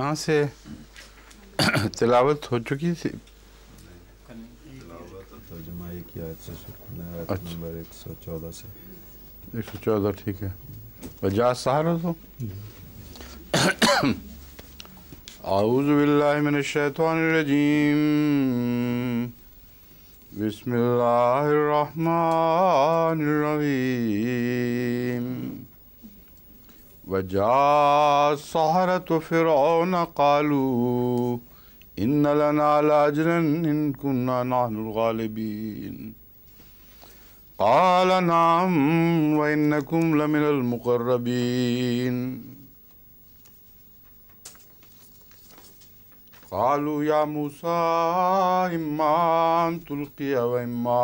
कहाँ से तिलावत हो चुकी थी एक सौ चौदह ठीक है बजाज तो आउज़ बिस्मिल्लाहिर्रहमानिर्रहीम وجاء سهرة فرعون قالوا إن لنا لأجرا إن كنا نحن الغالبين قال نعم وإنكم لمن المقربين قالوا يا موسى إما أن تلقي وإما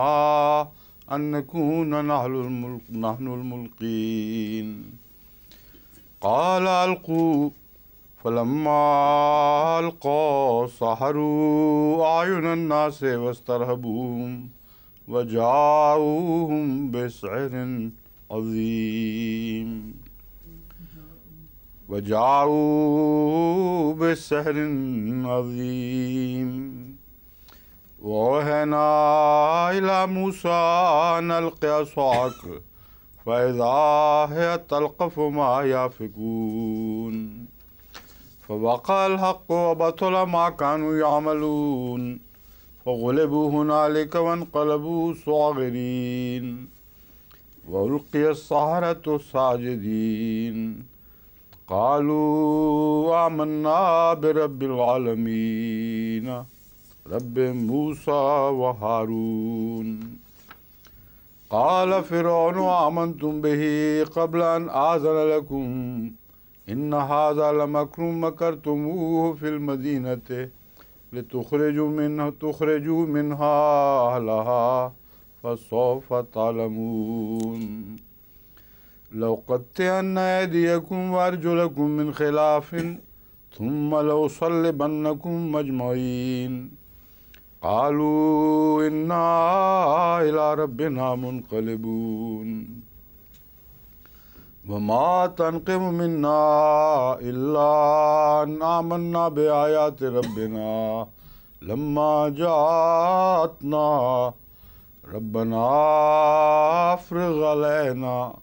أن نكون نحن الملقين قال ألقوا فلما ألقوا سحروا أعين الناس واسترهبوهم وجاءوهم بسحر عظيم وجاءوا بسحر عظيم ووهنا إلى موسى أن ألقي عصاك وإذا هي تلقف ما يافقون فوقع الحق وبطل ما كانوا يعملون فغلبوا هنالك وانقلبوا صاغرين وألقي السهرة ساجدين قالوا آمنا برب العالمين رب موسى وهارون काल फ़िरौन आमन तुम बही कबलन आजन लकुम इन हाजा लमकरूम मकर तुम फिल मदीनत तुखरजू मिन तुखरजू मिनहा फसौफ तालमून लौकतकुम वारजुलकुम मिन खिलाफिन तुम लौसल बनकुम मजमैन قالوا إنا إلى ربنا منقلبون وما تنقم منا إلا أن آمنا بآيات ربنا لما جاءتنا ربنا افرغ علينا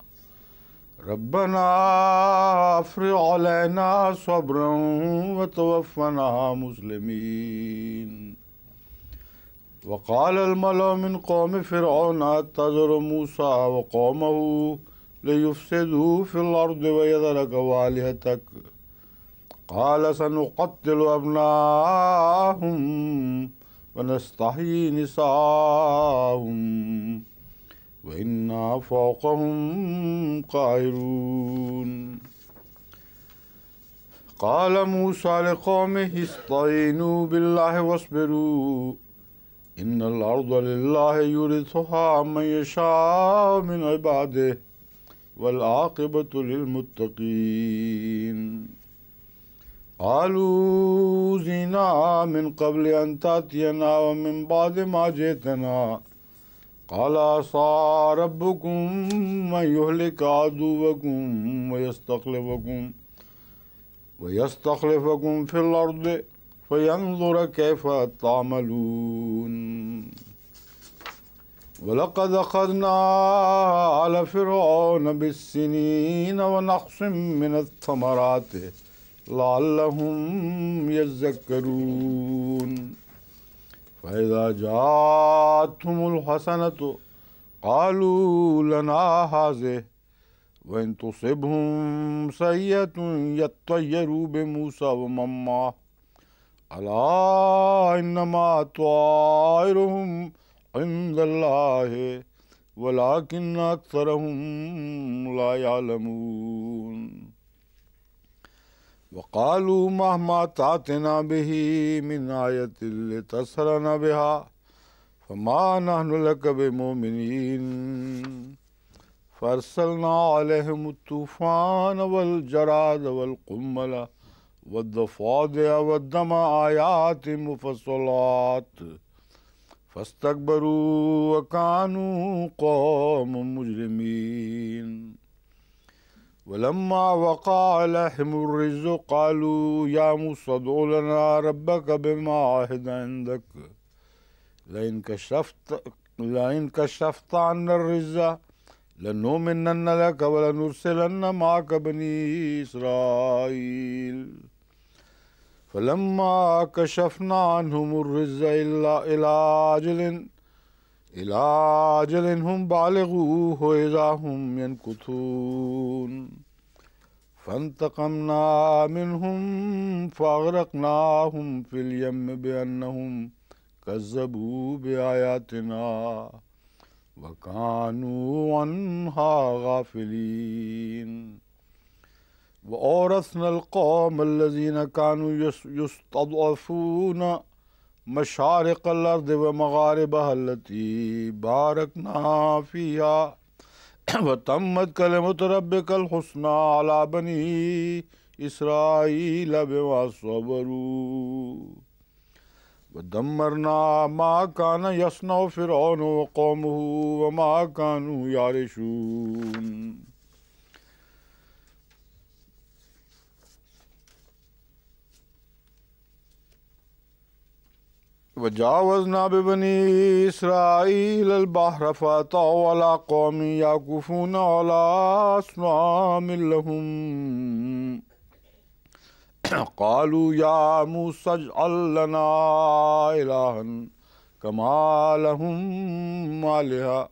ربنا افرغ علينا صبرا وتوفنا مسلمين وقال الملا من قوم فرعون اتذر موسى وقومه ليفسدوا في الارض ويذرك والهتك قال سنقتل ابناءهم ونستحيي نساءهم وإنا فوقهم قاهرون قال موسى لقومه استعينوا بالله واصبروا إن الأرض لله يورثها من يشاء من عباده والعاقبة للمتقين قالوا زنا من قبل أن تأتينا ومن بعد ما جئتنا قال عسى ربكم من يهلك عدوكم ويستخلفكم ويستخلفكم في الأرض فينظر كيف تعملون ولقد أخذنا على فرعون بالسنين ونقص من الثمرات لعلهم يذكرون فإذا جاءتهم الحسنة قالوا لنا هذه وإن تصبهم سيئة يطيروا بموسى ومن معه ألا إنما طائرهم عند الله ولكن أكثرهم لا يعلمون وقالوا مهما تاتنا به من آية لتسرنا بها فما نحن لك بمؤمنين فأرسلنا عليهم الطوفان والجراد والقمل والضفادع والدم آيات مفصلات فاستكبروا وكانوا قوم مجرمين ولما وقع لحم الرز قالوا يا موسى ادع لنا ربك بما عهد عندك لئن كشفت لئن كشفت عنا الرز لنؤمنن لك ولنرسلن معك بني إسرائيل فلما كشفنا عنهم الرز إلا إلى أجل إلى أجل هم بالغوه وإذا هم ينكثون فانتقمنا منهم فأغرقناهم في اليم بأنهم كذبوا بآياتنا وكانوا عنها غافلين औरसन कौम लजीन कानू यस्तफ़ून मशारक अर्द व मगारब हलती बारक नाफिया व तमत कल मतरब कल हसना अला बनी इसराइल बरू व दमरना मा कान यसनो फिर कौम व मा कानू यारशून वजावजना बिबनी इसराइल अलबहर फतौ अला कौमी याकूफून अला अस्मामिलहुम قالوا يا موسى اجعل لنا إلها كما لهم آلهة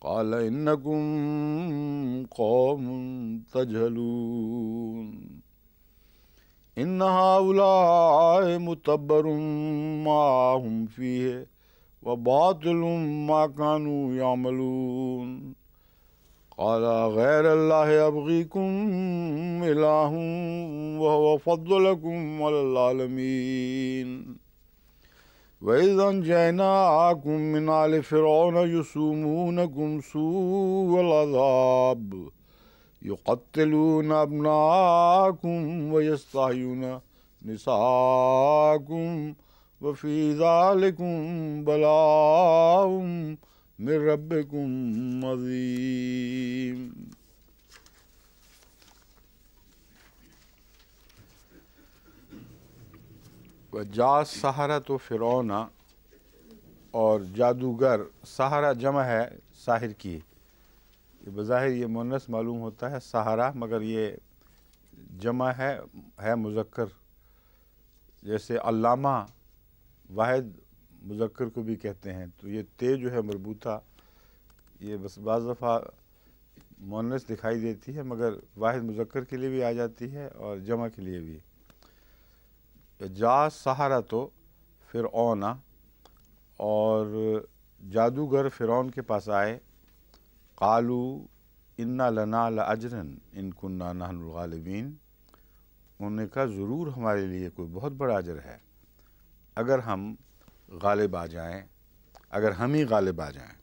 قال إنكم قوم تجهلون इन हाउलाए मुतबर माहम फी है व बातलुम मा कानू यामलून काला गैर अल्लाह अबगीकुम इलाहूँ वह फ़द्लकुम आलमीन वैज़न जैनाकुम मिनाल फ़िरौन यसुमूनकुम सूअल अज़ाब युकत्तलून अबनाकुम वयस्तायून निसाकुम वफ़ीज़ालकुम बलाउम मिरबकुम अजीम जा सहारा तो फ़िरौना और जादूगर सहारा जमा है साहिर की ये बज़ाहिर ये मुनस मालूम होता है सहारा मगर ये जमा है है मुजक्र जैसे अल्लामा वाहिद मुजक्र को भी कहते हैं तो ये ते जो है मरबूता ये बस बाज़ दफ़ा मुनस दिखाई देती है मगर वाहिद मुजक्र के लिए भी आ जाती है और जमा के लिए भी जा सहारा तो फिर ओना और जादूगर फ़िरौन के पास आए कालू इन्ना लना लजरन इन कन्ना नानगालबीन उन्होंने कहा ज़रूर हमारे लिए कोई बहुत बड़ा अजर है अगर हम गालिब आ जाएँ अगर हम ही गालिब आ जाएँ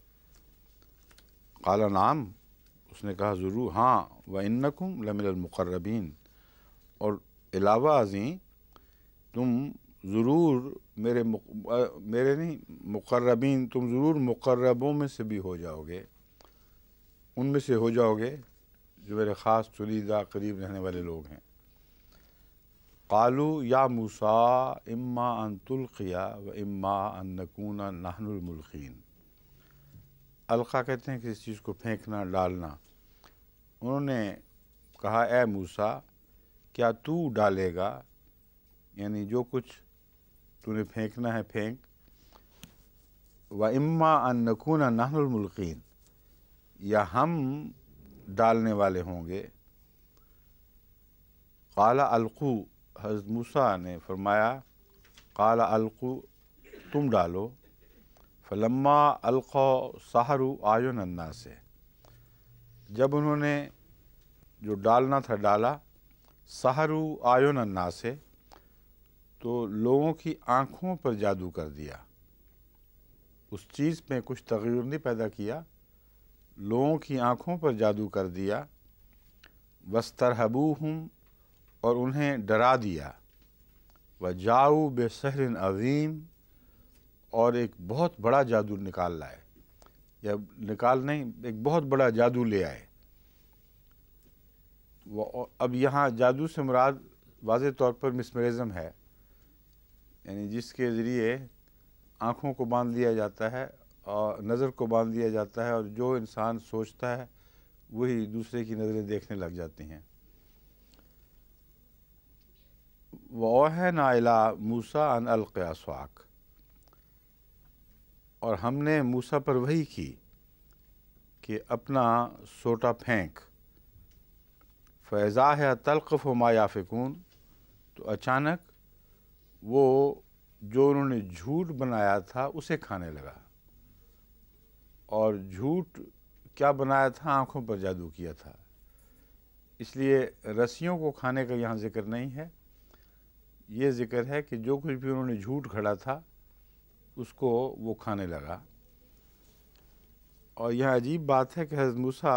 काला नाम उसने कहा ज़रूर हाँ व इनकुम लमिलमक़र्रबीन और अलावा अजी तुम ज़रूर मेरे मेरे नहीं मुकर्रबीन तुम ज़रूर मुकर्रबों में से भी हो जाओगे उनमें से हो जाओगे जो मेरे ख़ास चुनीदा करीब रहने वाले लोग हैं कालू या मूसा इम्मा अन तुल्क़िया व इम्मा अन नकून नाहनुलमलकिन अलका कहते हैं कि इस चीज़ को फेंकना डालना उन्होंने कहा ए मूसा क्या तू डालेगा यानी जो कुछ तूने फेंकना है फेंक व इम्मा अन नकून नाहनुलमलकिन या हम डालने वाले होंगे काला अलकू हज़ मूसा ने फरमाया काला अलकू तुम डालो फलम्मा अलख़ सहारू आयो अन्ना से जब उन्होंने जो डालना था डाला सहारू आयो अन्ना से तो लोगों की आँखों पर जादू कर दिया उस चीज़ में कुछ तगैर नहीं पैदा किया लोगों की आँखों पर जादू कर दिया हबू हूँ और उन्हें डरा दिया व जाऊ बेसहर अजीम और एक बहुत बड़ा जादू निकाल लाए या निकाल नहीं एक बहुत बड़ा जादू ले आए वो अब यहाँ जादू से मुराद वाज तौर पर मिसमरिज़म है यानी जिसके ज़रिए आँखों को बांध लिया जाता है और नज़र को बांध दिया जाता है और जो इंसान सोचता है वही दूसरे की नज़रें देखने लग जाती हैं वह नाइला मूसा अन अलक़यासवाक और हमने मूसा पर वही की कि अपना सोटा फेंक फैज़ा है तलक़ मायाफ़िकून तो अचानक वो जो उन्होंने झूठ बनाया था उसे खाने लगा और झूठ क्या बनाया था आँखों पर जादू किया था इसलिए रस्सियों को खाने का यहाँ जिक्र नहीं है ये जिक्र है कि जो कुछ भी उन्होंने झूठ खड़ा था उसको वो खाने लगा और यह अजीब बात है कि हजरत मूसा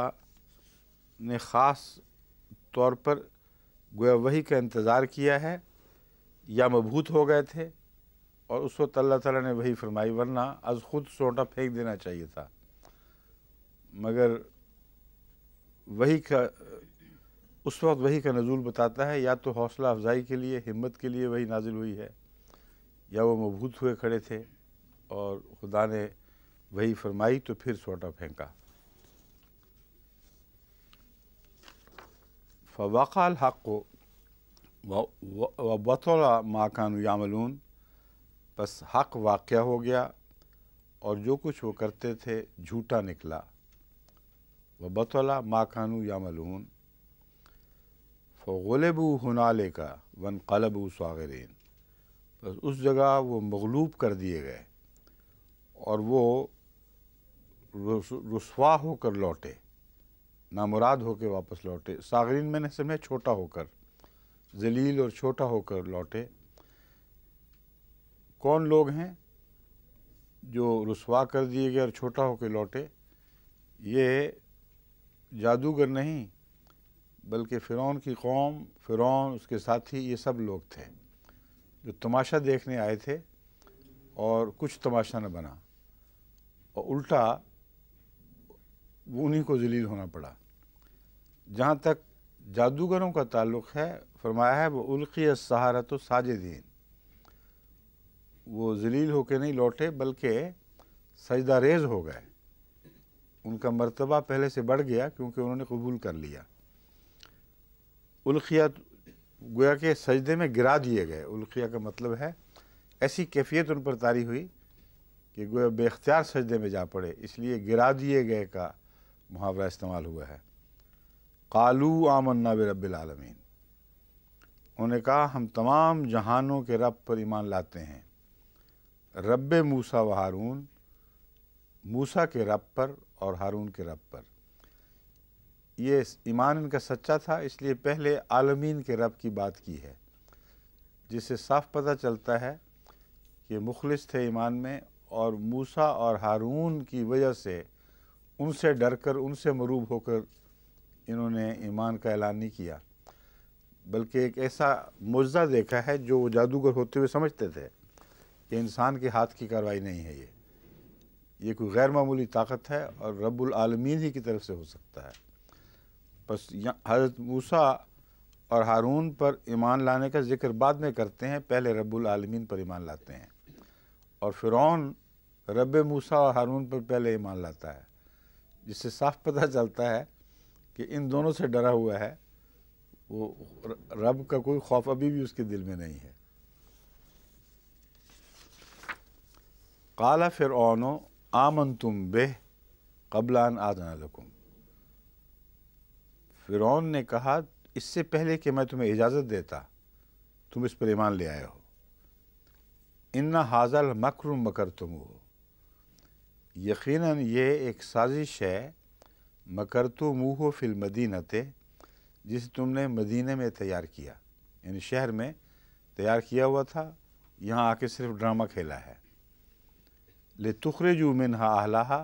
ने ख़ास तौर पर गोया वही का इंतज़ार किया है या मबूत हो गए थे और उस वक्त अल्लाह ताला ने वही फरमाई वरना आज खुद सोटा फेंक देना चाहिए था मगर वही का उस वक्त वही का नज़ूल बताता है या तो हौसला अफजाई के लिए हिम्मत के लिए वही नाजिल हुई है या वो मबूत हुए खड़े थे और खुदा ने वही फरमाई तो फिर सोटा फेंका फ़वाक़ाल हक़ को वतौला माकान यामलून बस हक़ वाक़ हो गया और जो कुछ वो करते थे झूठा निकला व बतला माकानू मलून फ़लबू हनाले का वन कलबू सागरीन बस उस जगह वो मगलूब कर दिए गए और वो रसवा होकर लौटे नामुराद होकर वापस लौटे सागरीन मैंने समय छोटा होकर जलील और छोटा होकर लौटे कौन लोग हैं जो रसवा कर दिए गए और छोटा होकर लौटे ये जादूगर नहीं बल्कि फ़िरौन की कौम फ़िरौन उसके साथी ये सब लोग थे जो तमाशा देखने आए थे और कुछ तमाशा न बना और उल्टा वो उन्हीं को जलील होना पड़ा जहाँ तक जादूगरों का ताल्लुक़ है फरमाया है वो उल्की सहारा तो साजिदीन वो जलील होके नहीं लौटे बल्कि सजदा रेज हो गए उनका मर्तबा पहले से बढ़ गया क्योंकि उन्होंने कबूल कर लिया उल्खिया गोया के सजदे में गिरा दिए गए उल्खिया का मतलब है ऐसी कैफियत उन पर तारी हुई कि गोया बेख्तियार सजदे में जा पड़े इसलिए गिरा दिए गए का मुहावरा इस्तेमाल हुआ है कालू आमन्ना बरबिलमीन उन्होंने कहा हम तमाम जहानों के रब पर ईमान लाते हैं रब मूसा व हारून मूसा के रब पर और हारून के रब पर ये ईमान इनका सच्चा था इसलिए पहले आलमीन के रब की बात की है जिससे साफ पता चलता है कि मुखलिस थे ईमान में और मूसा और हारून की वजह से उनसे डर कर उनसे मरूब होकर इन्होंने ईमान का ऐलान नहीं किया बल्कि एक ऐसा मुजदा देखा है जो वो जादूगर होते हुए समझते थे कि इंसान के हाथ की कार्रवाई नहीं है ये ये कोई गैर मामूली ताकत है और रब्बुल आलमीन ही की तरफ से हो सकता है बस हज़रत मूसा और हारून पर ईमान लाने का जिक्र बाद में करते हैं पहले रब्बुल आलमीन पर ईमान लाते हैं और फ़िरौन रब मूसा और हारून पर पहले ईमान लाता है जिससे साफ पता चलता है कि इन दोनों से डरा हुआ है वो रब का कोई खौफ अभी भी उसके दिल में नहीं है काला फ़िरौनो आमन तुम बेह कबलान आदना लकुम फ़िरौन ने कहा इससे पहले कि मैं तुम्हें इजाज़त देता तुम इस पर ईमान ले आए हो इन्ना हाजल मकर मकर तुम हो यकीन ये एक साजिश है मकर तो मुँह फिल थे जिसे तुमने मदीने में तैयार किया यानी शहर में तैयार किया हुआ था यहाँ आके सिर्फ ड्रामा खेला है ले तुखरजू हा अहलाहा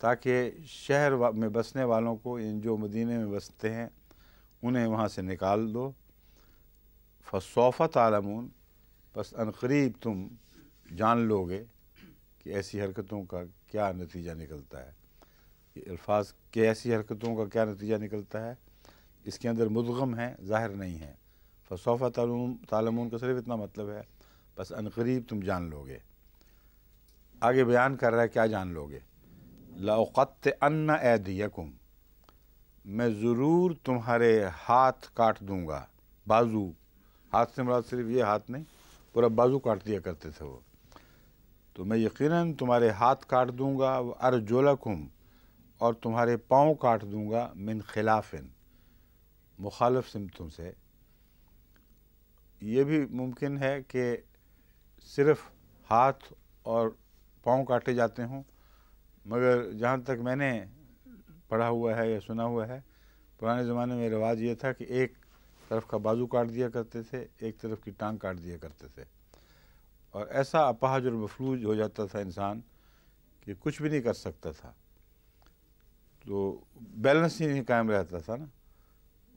ताकि शहर में बसने वालों को इन जो मदीने में बसते हैं उन्हें वहाँ से निकाल दो फसोफ़त आलमून बस अनकरीब तुम जान लोगे कि ऐसी हरकतों का क्या नतीजा निकलता है ये अल्फाज के ऐसी हरकतों का क्या नतीजा निकलता है इसके अंदर मुदगम है ज़ाहिर नहीं है फसोफ़ा तालमून का सिर्फ इतना मतलब है बस अनकरीब तुम जान लोगे आगे बयान कर रहा है क्या जान लोगे लौकत अन्ना ऐदियकुम मैं ज़रूर तुम्हारे हाथ काट दूंगा बाजू हाथ से मरा सिर्फ ये हाथ नहीं पूरा बाजू काट दिया करते थे वो तो मैं यकीनन तुम्हारे हाथ काट दूंगा अरजोलकुम और तुम्हारे पाँव काट दूंगा मिन खिलाफिन मुखालफ सिमतों से ये भी मुमकिन है कि सिर्फ हाथ और पाँव काटे जाते हों मगर जहाँ तक मैंने पढ़ा हुआ है या सुना हुआ है पुराने ज़माने में रिवाज ये था कि एक तरफ का बाजू काट दिया करते थे एक तरफ की टांग काट दिया करते थे और ऐसा अपाहज और मफलूज हो जाता था इंसान कि कुछ भी नहीं कर सकता था तो बैलेंस ही नहीं कायम रहता था ना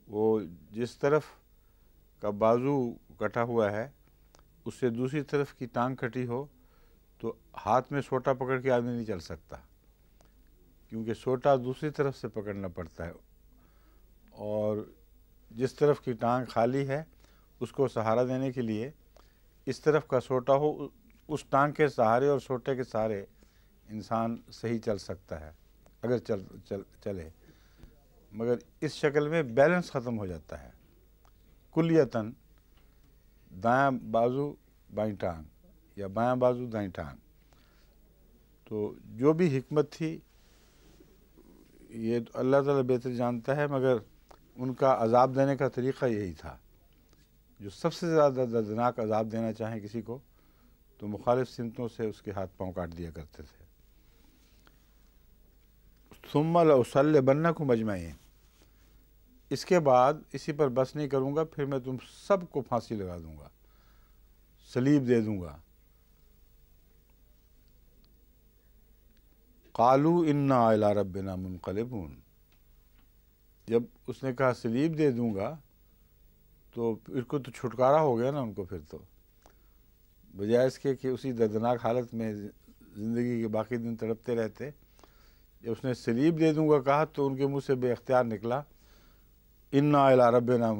वो जिस तरफ का बाजू कटा हुआ है उससे दूसरी तरफ की टांग कटी हो तो हाथ में सोटा पकड़ के आदमी नहीं चल सकता क्योंकि सोटा दूसरी तरफ से पकड़ना पड़ता है और जिस तरफ की टांग खाली है उसको सहारा देने के लिए इस तरफ का सोटा हो उस टांग के सहारे और सोटे के सहारे इंसान सही चल सकता है अगर चल चल चले मगर इस शक्ल में बैलेंस ख़त्म हो जाता है कुलियतन दाया बाजू बाई टांग या बायां बाजू दाई टांग तो जो भी हमत थी ये तो अल्लाह ताला बेहतर जानता है मगर उनका अजाब देने का तरीक़ा यही था जो सबसे ज़्यादा दर्दनाक अजाब देना चाहें किसी को तो मुखालिफ सिमतों से उसके हाथ पांव काट दिया करते थे सुमल वसल बन्ना को मजमाएँ इसके बाद इसी पर बस नहीं करूँगा फिर मैं तुम सबको फांसी लगा दूँगा सलीब दे दूँगा कालू इन्ना अला रबना मुनकलबून जब उसने कहा सलीब दे दूँगा तो इसको तो छुटकारा हो गया ना उनको फिर तो बजाय इसके कि उसी दर्दनाक हालत में ज़िंदगी के बाकी दिन तड़पते रहते जब उसने सलीब दे दूँगा कहा तो उनके मुँह से बेख्तियार निकला इन्ना अला रबना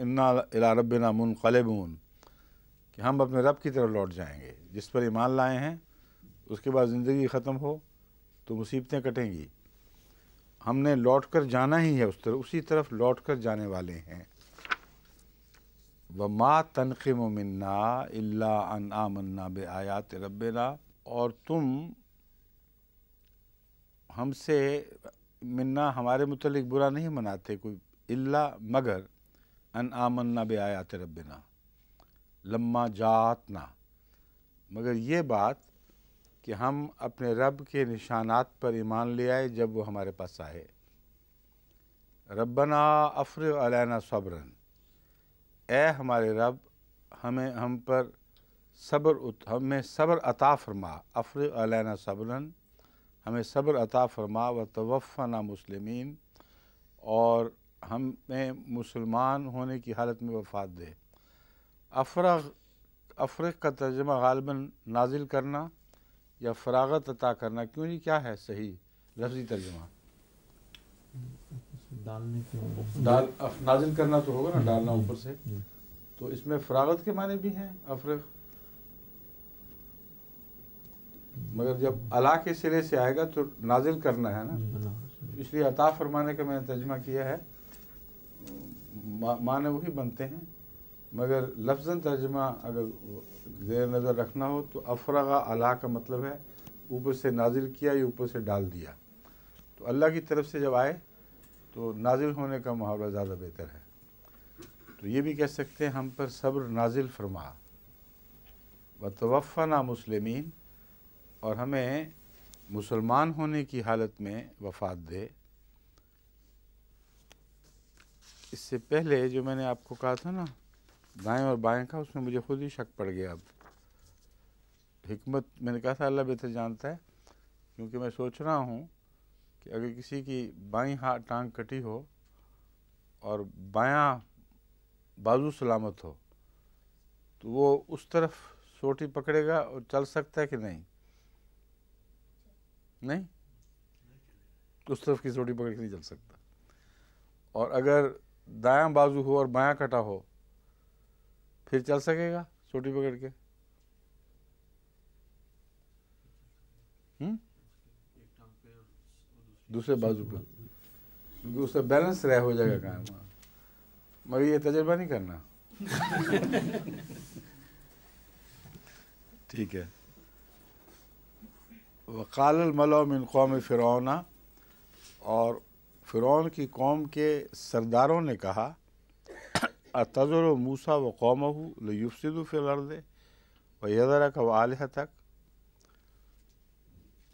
इन्ना अला रब मुनकलबून कि हम अपने रब की तरफ लौट जाएंगे जिस पर ईमान लाए हैं उसके बाद ज़िंदगी ख़त्म हो तो मुसीबतें कटेंगी हमने लौट कर जाना ही है उस तरफ उसी तरफ लौट कर जाने वाले हैं व माँ तनखिम मन्ना अल्ला अन आमन्ना बे आयात रबना और तुम हमसे मन्ना हमारे मुतलिक बुरा नहीं मनाते कोई इल्ला मगर अन आमन्ना बे आयात रबना लम्मा जातना मगर ये बात कि हम अपने रब के निशानात पर ईमान ले आए जब वो हमारे पास आए रबना अफ़र अलैना सब्रन ए हमारे रब हमें हम पर सब्र हमें सब्र अता फरमा अफ़र अलैना सब्रन हमें सब्र अता फरमा व तवफ़ना मुसलमिन और हमें मुसलमान होने की हालत में वफात दे अफरा अफरग का तर्जमा गालबन नाजिल करना या फरागत अता करना क्यों नहीं क्या है सही लफ्जी तर्जमा डाल नाजिल करना तो होगा ना हम्म, डालना हम्म, ऊपर से हम्म। तो इसमें फरागत के माने भी हैं अफरग मगर जब अला के सिरे से आएगा तो नाजिल करना है ना इसलिए अता फरमाने का मैंने तर्जमा किया है माने वही बनते हैं मगर लफजन तर्जमा अगर जेर नज़र रखना हो तो अफरगा अला का मतलब है ऊपर से नाजिल किया या ऊपर से डाल दिया तो अल्लाह की तरफ से जब आए तो नाजिल होने का मुहावरा ज़्यादा बेहतर है तो ये भी कह सकते हैं हम पर सब्र नाजिल फरमा व तवफ़ना मुसलमिन और हमें मुसलमान होने की हालत में वफात दे इससे पहले जो मैंने आपको कहा था ना दाएं और बाएं का उसमें मुझे खुद ही शक पड़ गया अब हमत मैंने कहा था अल्लाह बेहतर जानता है क्योंकि मैं सोच रहा हूँ कि अगर किसी की बाई हाथ टांग कटी हो और बायां बाजू सलामत हो तो वो उस तरफ सोटी पकड़ेगा और चल सकता है कि नहीं नहीं उस तरफ की सोटी पकड़ के नहीं चल सकता और अगर दायां बाजू हो और बायां कटा हो फिर चल सकेगा छोटी पकड़ के हम्म? दूसरे बाजू पर क्योंकि उससे बैलेंस रह हो जाएगा काम मगर ये तजर्बा नहीं करना ठीक है वकाल मलोम कौम फ़िरौना और फ़िरौन की कौम के सरदारों ने कहा अतजर मूसा व कौम लुफसदफ़िलर्द का वाल तक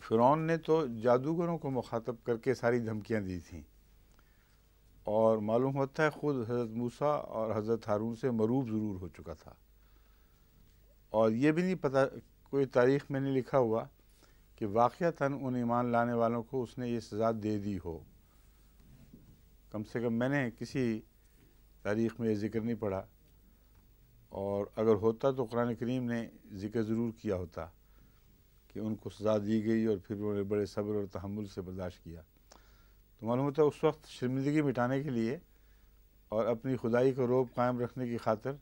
फ़िरौन ने तो जादूगरों को मुखातब करके सारी धमकियाँ दी थीं और मालूम होता है ख़ुद हज़रत मूसा और हज़रत हारून से मरूब ज़रूर हो चुका था और ये भी नहीं पता कोई तारीख़ में नहीं लिखा हुआ कि वाक़ता उन ईमान लाने वालों को उसने ये सज़ा दे दी हो कम से कम मैंने किसी तारीख़ में यह ज़िक्र नहीं पड़ा और अगर होता तो कुरान करीम ने ज़िक्र ज़रूर किया होता कि उनको सज़ा दी गई और फिर उन्होंने बड़े सब्र और तहमुल से बर्दाश्त किया तो मालूम होता है उस वक्त शर्मिंदगी मिटाने के लिए और अपनी खुदाई को रोब कायम रखने की खातर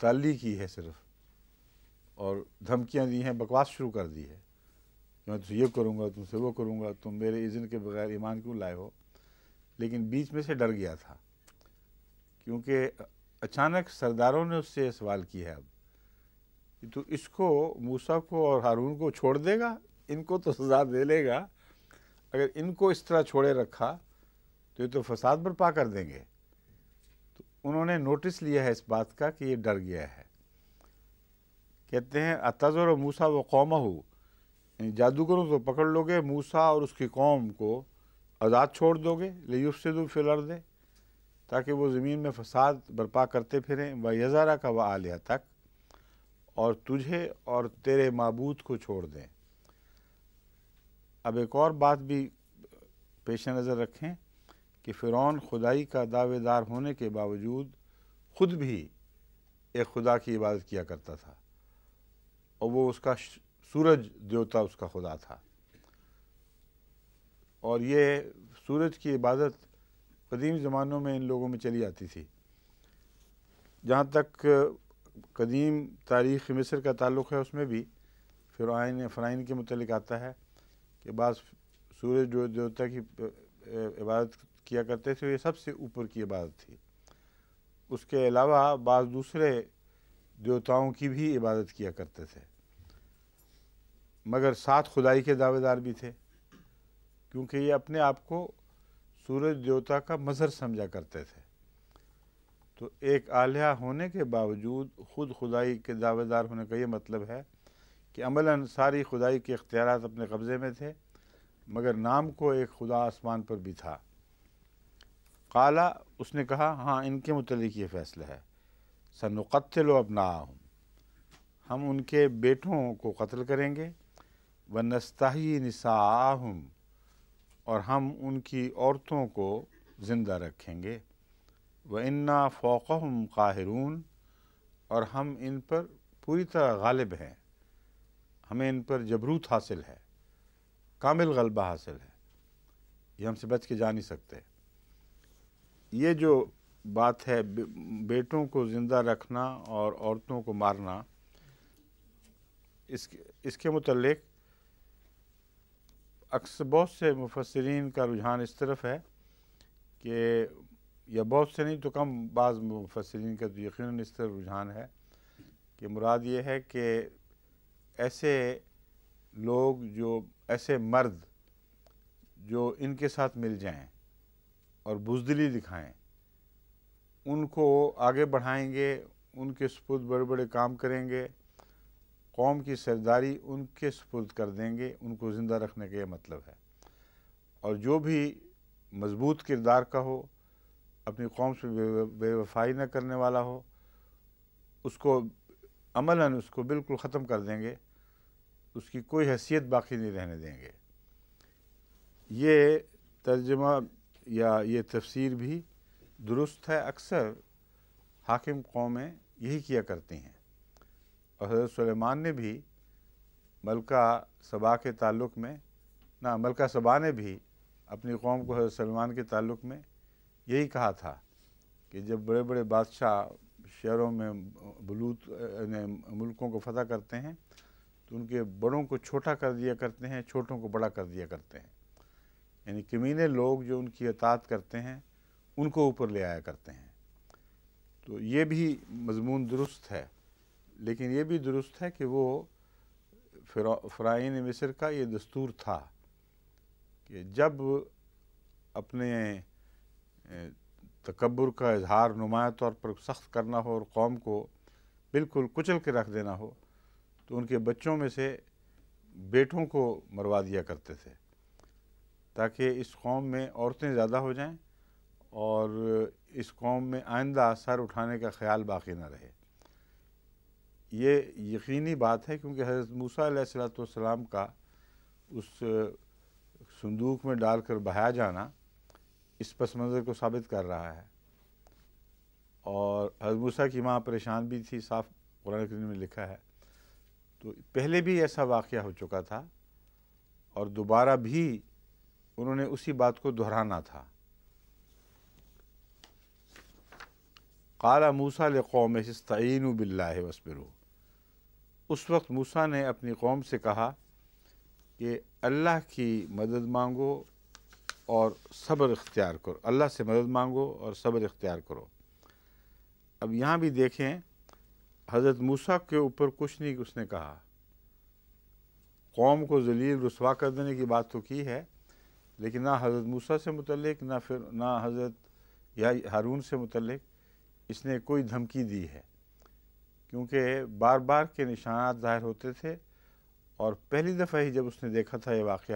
ताली की है सिर्फ और धमकियाँ दी हैं बकवास शुरू कर दी है कि मैं तुझे ये करूँगा तुमसे वो करूँगा तुम मेरे इज्जत के बगैर ईमान क्यों लाए हो लेकिन बीच में से डर गया था क्योंकि अचानक सरदारों ने उससे सवाल किया है अब कि तो इसको मूसा को और हारून को छोड़ देगा इनको तो सजा दे लेगा अगर इनको इस तरह छोड़े रखा तो ये तो फसाद बर्पा कर देंगे तो उन्होंने नोटिस लिया है इस बात का कि ये डर गया है कहते हैं अतज़र मूसा व कौम हो जादूगरों तो पकड़ लोगे मूसा और उसकी कौम को आज़ाद छोड़ दोगे लेफ से दो फिलर दे ताकि वो ज़मीन में फसाद बर्पा करते फिरें व यज़ारा का व आलिया तक और तुझे और तेरे मबूद को छोड़ दें अब एक और बात भी पेश नज़र रखें कि फ़िरौन खुदाई का दावेदार होने के बावजूद ख़ुद भी एक खुदा की इबादत किया करता था और वो उसका सूरज देवता उसका खुदा था और ये सूरज की इबादत कदीम ज़मानों में इन लोगों में चली आती थी जहाँ तक कदीम तारीख़ मिस्र का ताल्लुक़ है उसमें भी आयन फ़राइन के मतलब आता है कि बाद सूरज जो देवता की इबादत किया करते थे ये सबसे ऊपर की इबादत थी उसके अलावा बाद दूसरे देवताओं की भी इबादत किया करते थे मगर सात खुदाई के दावेदार भी थे क्योंकि ये अपने आप को सूरज देवता का मजहर समझा करते थे तो एक आलिया होने के बावजूद खुद खुदाई के दावेदार होने का ये मतलब है कि अमला सारी खुदाई के अख्तियार अपने कब्ज़े में थे मगर नाम को एक खुदा आसमान पर भी था काला उसने कहा हाँ इनके मतलब ये फ़ैसला है सनुकत्ल अपना हूँ हम उनके बेटों को कत्ल करेंगे व नस्ताही निसाहम और हम उनकी औरतों को ज़िंदा रखेंगे व इन्ना फ़ोकम काहरून और हम इन पर पूरी तरह गालिब हैं हमें इन पर जबरूत हासिल है कामिल गलबा हासिल है ये हमसे बच के जा नहीं सकते ये जो बात है बेटों को ज़िंदा रखना और औरतों को मारना इसके इसके मतलब अक्सर बहुत से मुफसरीन का रुझान इस तरफ है कि या बहुत से नहीं तो कम बाज़ मुफसरीन का तो यकीन इस तरफ रुझान है कि मुराद ये है कि ऐसे लोग जो ऐसे मर्द जो इनके साथ मिल जाएं और बुजदली दिखाएं उनको आगे बढ़ाएंगे उनके सपुत बड़े बड़े काम करेंगे कौम की सरदारी उनके सपुर्द कर देंगे उनको ज़िंदा रखने का यह मतलब है और जो भी मजबूत किरदार का हो अपनी कौम से बेवफाई न करने वाला हो उसको अमला उसको बिल्कुल ख़त्म कर देंगे उसकी कोई हैसियत बाकी नहीं रहने देंगे ये तर्जमा या ये तफसीर भी दुरुस्त है अक्सर हाकिम कौमें यही किया करती हैं और हज़रत सलेमान ने भी मलका सबा के ताल्लुक़ में ना मलका सबा ने भी अपनी कौम को हज़रत सलेमान के ताल्लुक़ में यही कहा था कि जब बड़े बड़े बादशाह शहरों में बलूत मुल्कों को फतह करते हैं तो उनके बड़ों को छोटा कर दिया करते हैं छोटों को बड़ा कर दिया करते हैं यानी कमीने लोग जो उनकी अतात करते हैं उनको ऊपर ले आया करते हैं तो ये भी मजमून दुरुस्त है लेकिन ये भी दुरुस्त है कि वो फ़्राइन मिस्र का ये दस्तूर था कि जब अपने तकबर का इजहार नुमाया तौर पर सख्त करना हो और कौम को बिल्कुल कुचल के रख देना हो तो उनके बच्चों में से बेटों को मरवा दिया करते थे ताकि इस कौम में औरतें ज़्यादा हो जाएं और इस कौम में आइंदा सर उठाने का ख्याल बाकी ना रहे ये यकीनी बात है क्योंकि हज़रत मूसा का उस संदूक में डालकर बहाया जाना इस पस मंज़र को साबित कर रहा है और हज़रत मूसा की माँ परेशान भी थी साफ कुरान करीम में लिखा है तो पहले भी ऐसा वाक़ हो चुका था और दोबारा भी उन्होंने उसी बात को दोहराना था काला मूसा लौम बिल्ला वसबिरू उस वक्त मूसा ने अपनी कौम से कहा कि अल्लाह की मदद मांगो और सब्र इख्तियार करो अल्लाह से मदद मांगो और सब्र इख्तियार करो अब यहाँ भी देखें हज़रत मूसा के ऊपर कुछ नहीं उसने कहा कौम को जलील रसवा कर देने की बात तो की है लेकिन ना हज़रत मूसा से मुतलक ना फिर ना हज़रत या हारून से मुतलक इसने कोई धमकी दी है क्योंकि बार बार के निशानात ज़ाहिर होते थे और पहली दफ़ा ही जब उसने देखा था ये वाक़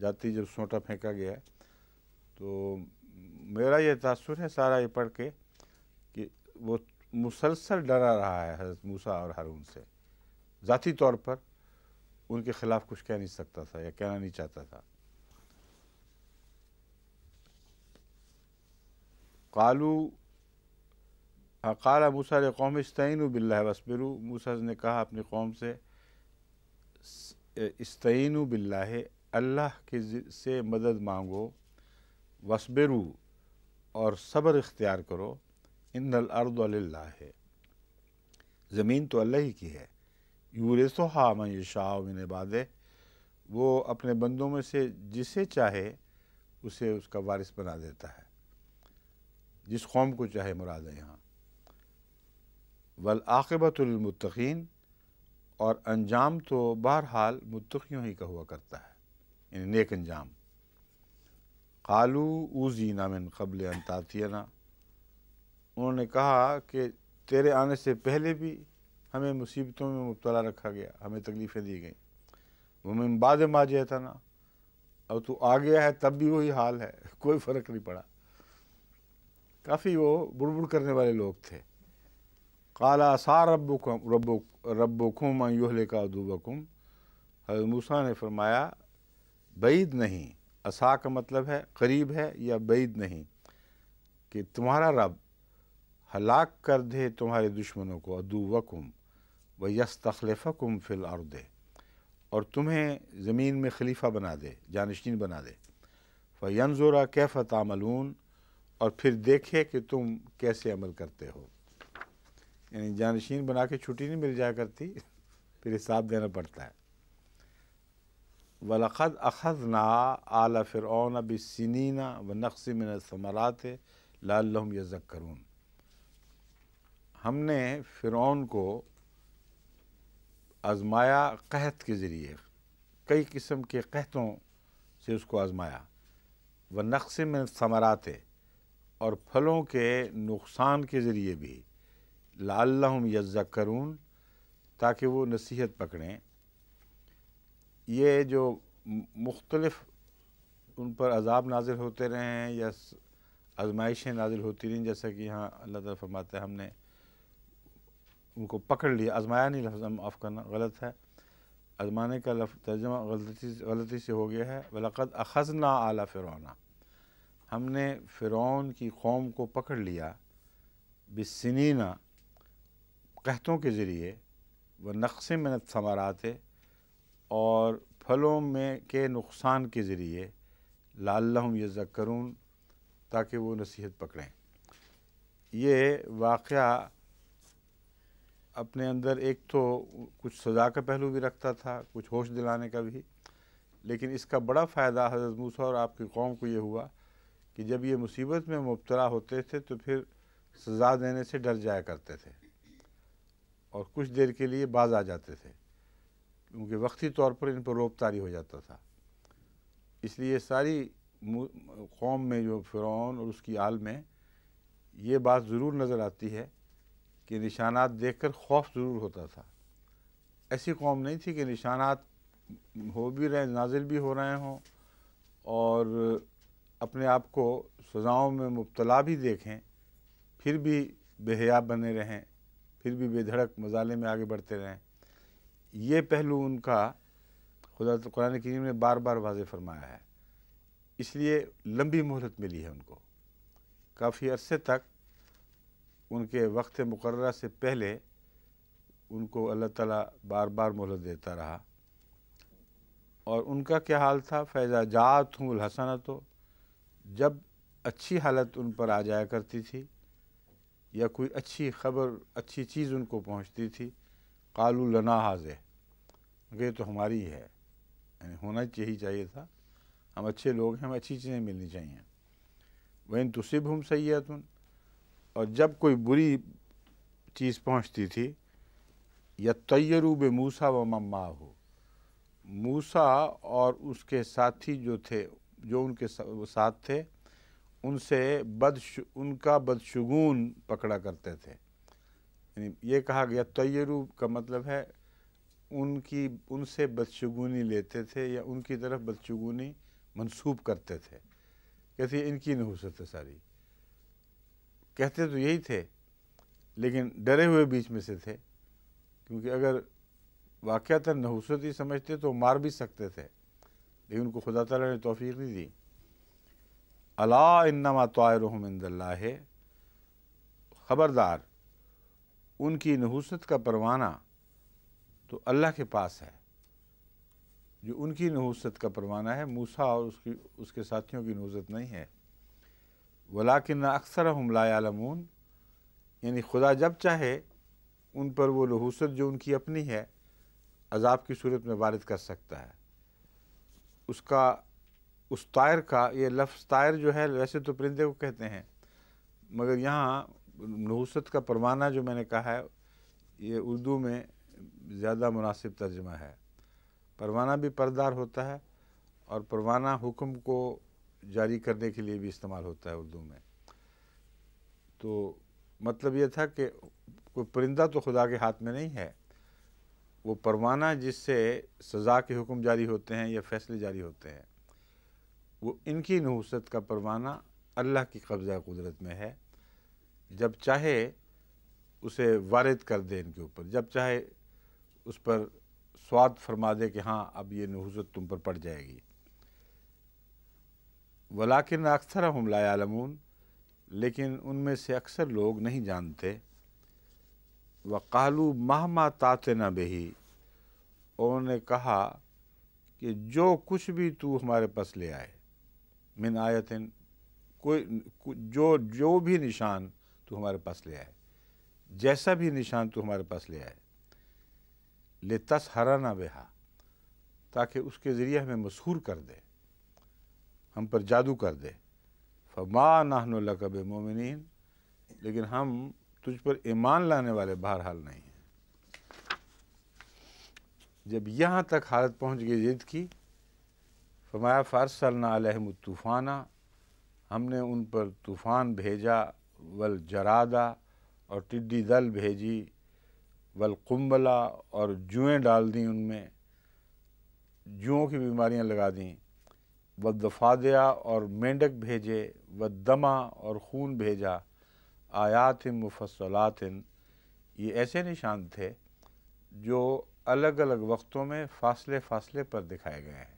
जाती जब सोटा फेंका गया तो मेरा ये तासर है सारा ये पढ़ के कि वो मुसलसल डरा रहा है हजरत मूसा और हारून से ज़ाती तौर पर उनके ख़िलाफ़ कुछ कह नहीं सकता था या कहना नहीं चाहता था कालू अकाल मूसा कौम इस्तीन बिल्ला वसबिर मूसा ने कहा अपनी कौम से इस्तीन बिल्ला अल्लाह के से मदद मांगो वसबिरु और सब्र इख्तियार करो इन अर्दल्ला है ज़मीन तो अल्लाह ही की है यूरेसो हामन शाह मिन बाद वो अपने बंदों में से जिसे चाहे उसे उसका वारिस बना देता है जिस कौम को चाहे मुराद है यहाँ वल और अंजाम तो बहरहाल मुतकियों ही का हुआ करता है यानी नेक अंजाम कालू ऊजीना नामिन कबल अंतातियाना उन्होंने कहा कि तेरे आने से पहले भी हमें मुसीबतों में मुबतला रखा गया हमें तकलीफ़ें दी गई वो मैं बाद में आ था ना और तू आ गया है तब भी वही हाल है कोई फ़र्क नहीं पड़ा काफ़ी वो बुड़बुड़ करने वाले लोग थे काला सा रबुकम रबु रबुकुम का दूबकुम हजरत मूसा ने फरमाया बैद नहीं असा का मतलब है करीब है या बैद नहीं कि तुम्हारा रब हलाक कर दे तुम्हारे दुश्मनों को अदूवकुम व यस तखलफ़ुम फिल अर्दे और तुम्हें ज़मीन में खलीफा बना दे जानशीन बना दे फ़ैनज़ोरा कैफ़ तामलून और फिर देखे कि तुम कैसे अमल करते हो यानी जानशीन बना के छुट्टी नहीं मिल जाया करती फिर हिसाब देना पड़ता है वलखद अखद ना आला सीनी ना व नक्स मिन समरात लालम यजक्रून हमने फ़िरौन को आज़माया कहत के ज़रिए कई किस्म के कहतों से उसको आज़माया व नक्स में समराते और फलों के नुकसान के ज़रिए भी लाल्लम यज्जा करून ताकि वो नसीहत पकड़ें ये जो मुख्तलफ़ उन पर अजाब नाजिल होते रहे हैं या आजमाइशें नाजिल होती रहीं जैसा कि यहाँ अल्लाह ताला फरमाते हैं हमने उनको पकड़ लिया आजमाया नहीं लफ्ज़ माफ़ करना गलत है आजमाने का लफ तर्जमा गलती गलती से हो गया है वलक़द अखजना आला फ़िरौना हमने फ़िरौन की कौम को पकड़ लिया बिसनीना कहतों के ज़रिए व नक्श में समारात और फलों में के नुकसान के ज़रिए लाम करूँ ताकि वो नसीहत पकड़ें ये वाक़ अपने अंदर एक तो कुछ सज़ा का पहलू भी रखता था कुछ होश दिलाने का भी लेकिन इसका बड़ा फ़ायदा हज़रत मूसा और आपकी कौम को ये हुआ कि जब ये मुसीबत में मुबतला होते थे तो फिर सज़ा देने से डर जाया करते थे और कुछ देर के लिए बाज आ जाते थे क्योंकि वक्ती तौर पर इन पर रोप तारी हो जाता था इसलिए सारी कौम में जो फ़िरौन और उसकी आल में ये बात ज़रूर नज़र आती है कि निशानात देख कर खौफ ज़रूर होता था ऐसी कौम नहीं थी कि निशानात हो भी रहे नाजिल भी हो रहे हों और अपने आप को सज़ाओं में मुबतला भी देखें फिर भी बेहया बने रहें फिर भी बेधड़क मजाले में आगे बढ़ते रहें ये पहलू उनका खुदा तो कुरान करीम ने बार बार वाज फरमाया है इसलिए लंबी मोहलत मिली है उनको काफ़ी अरसे तक उनके वक्त मुकर से पहले उनको अल्लाह ताला बार बार मोहलत देता रहा और उनका क्या हाल था फैज़ा जात हूँ हसन तो जब अच्छी हालत उन पर आ जाया करती थी या कोई अच्छी खबर अच्छी चीज़ उनको पहुंचती थी कालू लना हाजे ये तो हमारी है यानी होना चाहिए चाहिए था हम अच्छे लोग हैं हमें अच्छी चीज़ें मिलनी चाहिए वहीं तुसिब हम तुम और जब कोई बुरी चीज़ पहुंचती थी या तयरूब मूसा व मम्मा हो मूसा और उसके साथी जो थे जो उनके साथ थे उनसे बद उनका बदशगून पकड़ा करते थे यानी ये कहा गया तयरू का मतलब है उनकी उनसे बदशगुनी लेते थे या उनकी तरफ बदशगुनी मंसूब करते थे कहते इनकी नहूसत है सारी कहते तो यही थे लेकिन डरे हुए बीच में से थे क्योंकि अगर वाक़ता नहूसत ही समझते तो मार भी सकते थे लेकिन उनको खुदा तला ने तोफ़ी नहीं दी अला इन्नमा तोयरहमदल्ला ख़बरदार उनकी नहूसत का परवाना तो अल्लाह के पास है जो उनकी नहूसत का परवाना है मूसा और उसकी उसके साथियों की नहूसत नहीं है वलाकिन अक्सर हम यानी खुदा जब चाहे उन पर वो नहूसत जो उनकी अपनी है अजाब की सूरत में वारद कर सकता है उसका उस तायर का ये लफ्ज़ तायर जो है वैसे तो परिंदे को कहते हैं मगर यहाँ नहूसत का परवाना जो मैंने कहा है ये उर्दू में ज़्यादा मुनासिब तर्जमा है परवाना भी परदार होता है और परवाना हुक्म को जारी करने के लिए भी इस्तेमाल होता है उर्दू में तो मतलब ये था कि कोई परिंदा तो खुदा के हाथ में नहीं है वो परवाना जिससे सज़ा के हुक्म जारी होते हैं या फैसले जारी होते हैं वो इनकी नहूसत का परवाना अल्लाह की कब्ज़ा कुदरत में है जब चाहे उसे वारद कर दे इनके ऊपर जब चाहे उस पर स्वाद फरमा दे कि हाँ अब ये नहूसत तुम पर पड़ जाएगी वलाकिन अक्सर हम लायालमून लेकिन उनमें से अक्सर लोग नहीं जानते वकालू माहमा तात न बही उन्होंने कहा कि जो कुछ भी तू हमारे पास ले आए मिन आयतिन कोई जो जो भी निशान तू हमारे पास ले आए जैसा भी निशान तू हमारे पास ले आए ले तस हरा ना बेहा ताकि उसके ज़रिए हमें मशहूर कर दे हम पर जादू कर दे फमा नाहन लकब मोमिन लेकिन हम तुझ पर ईमान लाने वाले बहरहाल नहीं हैं जब यहाँ तक हालत पहुँच गई जिद की फरमाया फ़रसलना तूफ़ाना हमने उन पर तूफ़ान भेजा वल जरादा और टिड्डी दल भेजी वल कुंबला और जुएँ डाल दी उनमें जुओं की बीमारियां लगा दी व दफादिया और मेंढक भेजे व दमा और खून भेजा आयात मुफसलात ये ऐसे निशान थे जो अलग अलग वक्तों में फ़ासले फ़ासले पर दिखाए गए हैं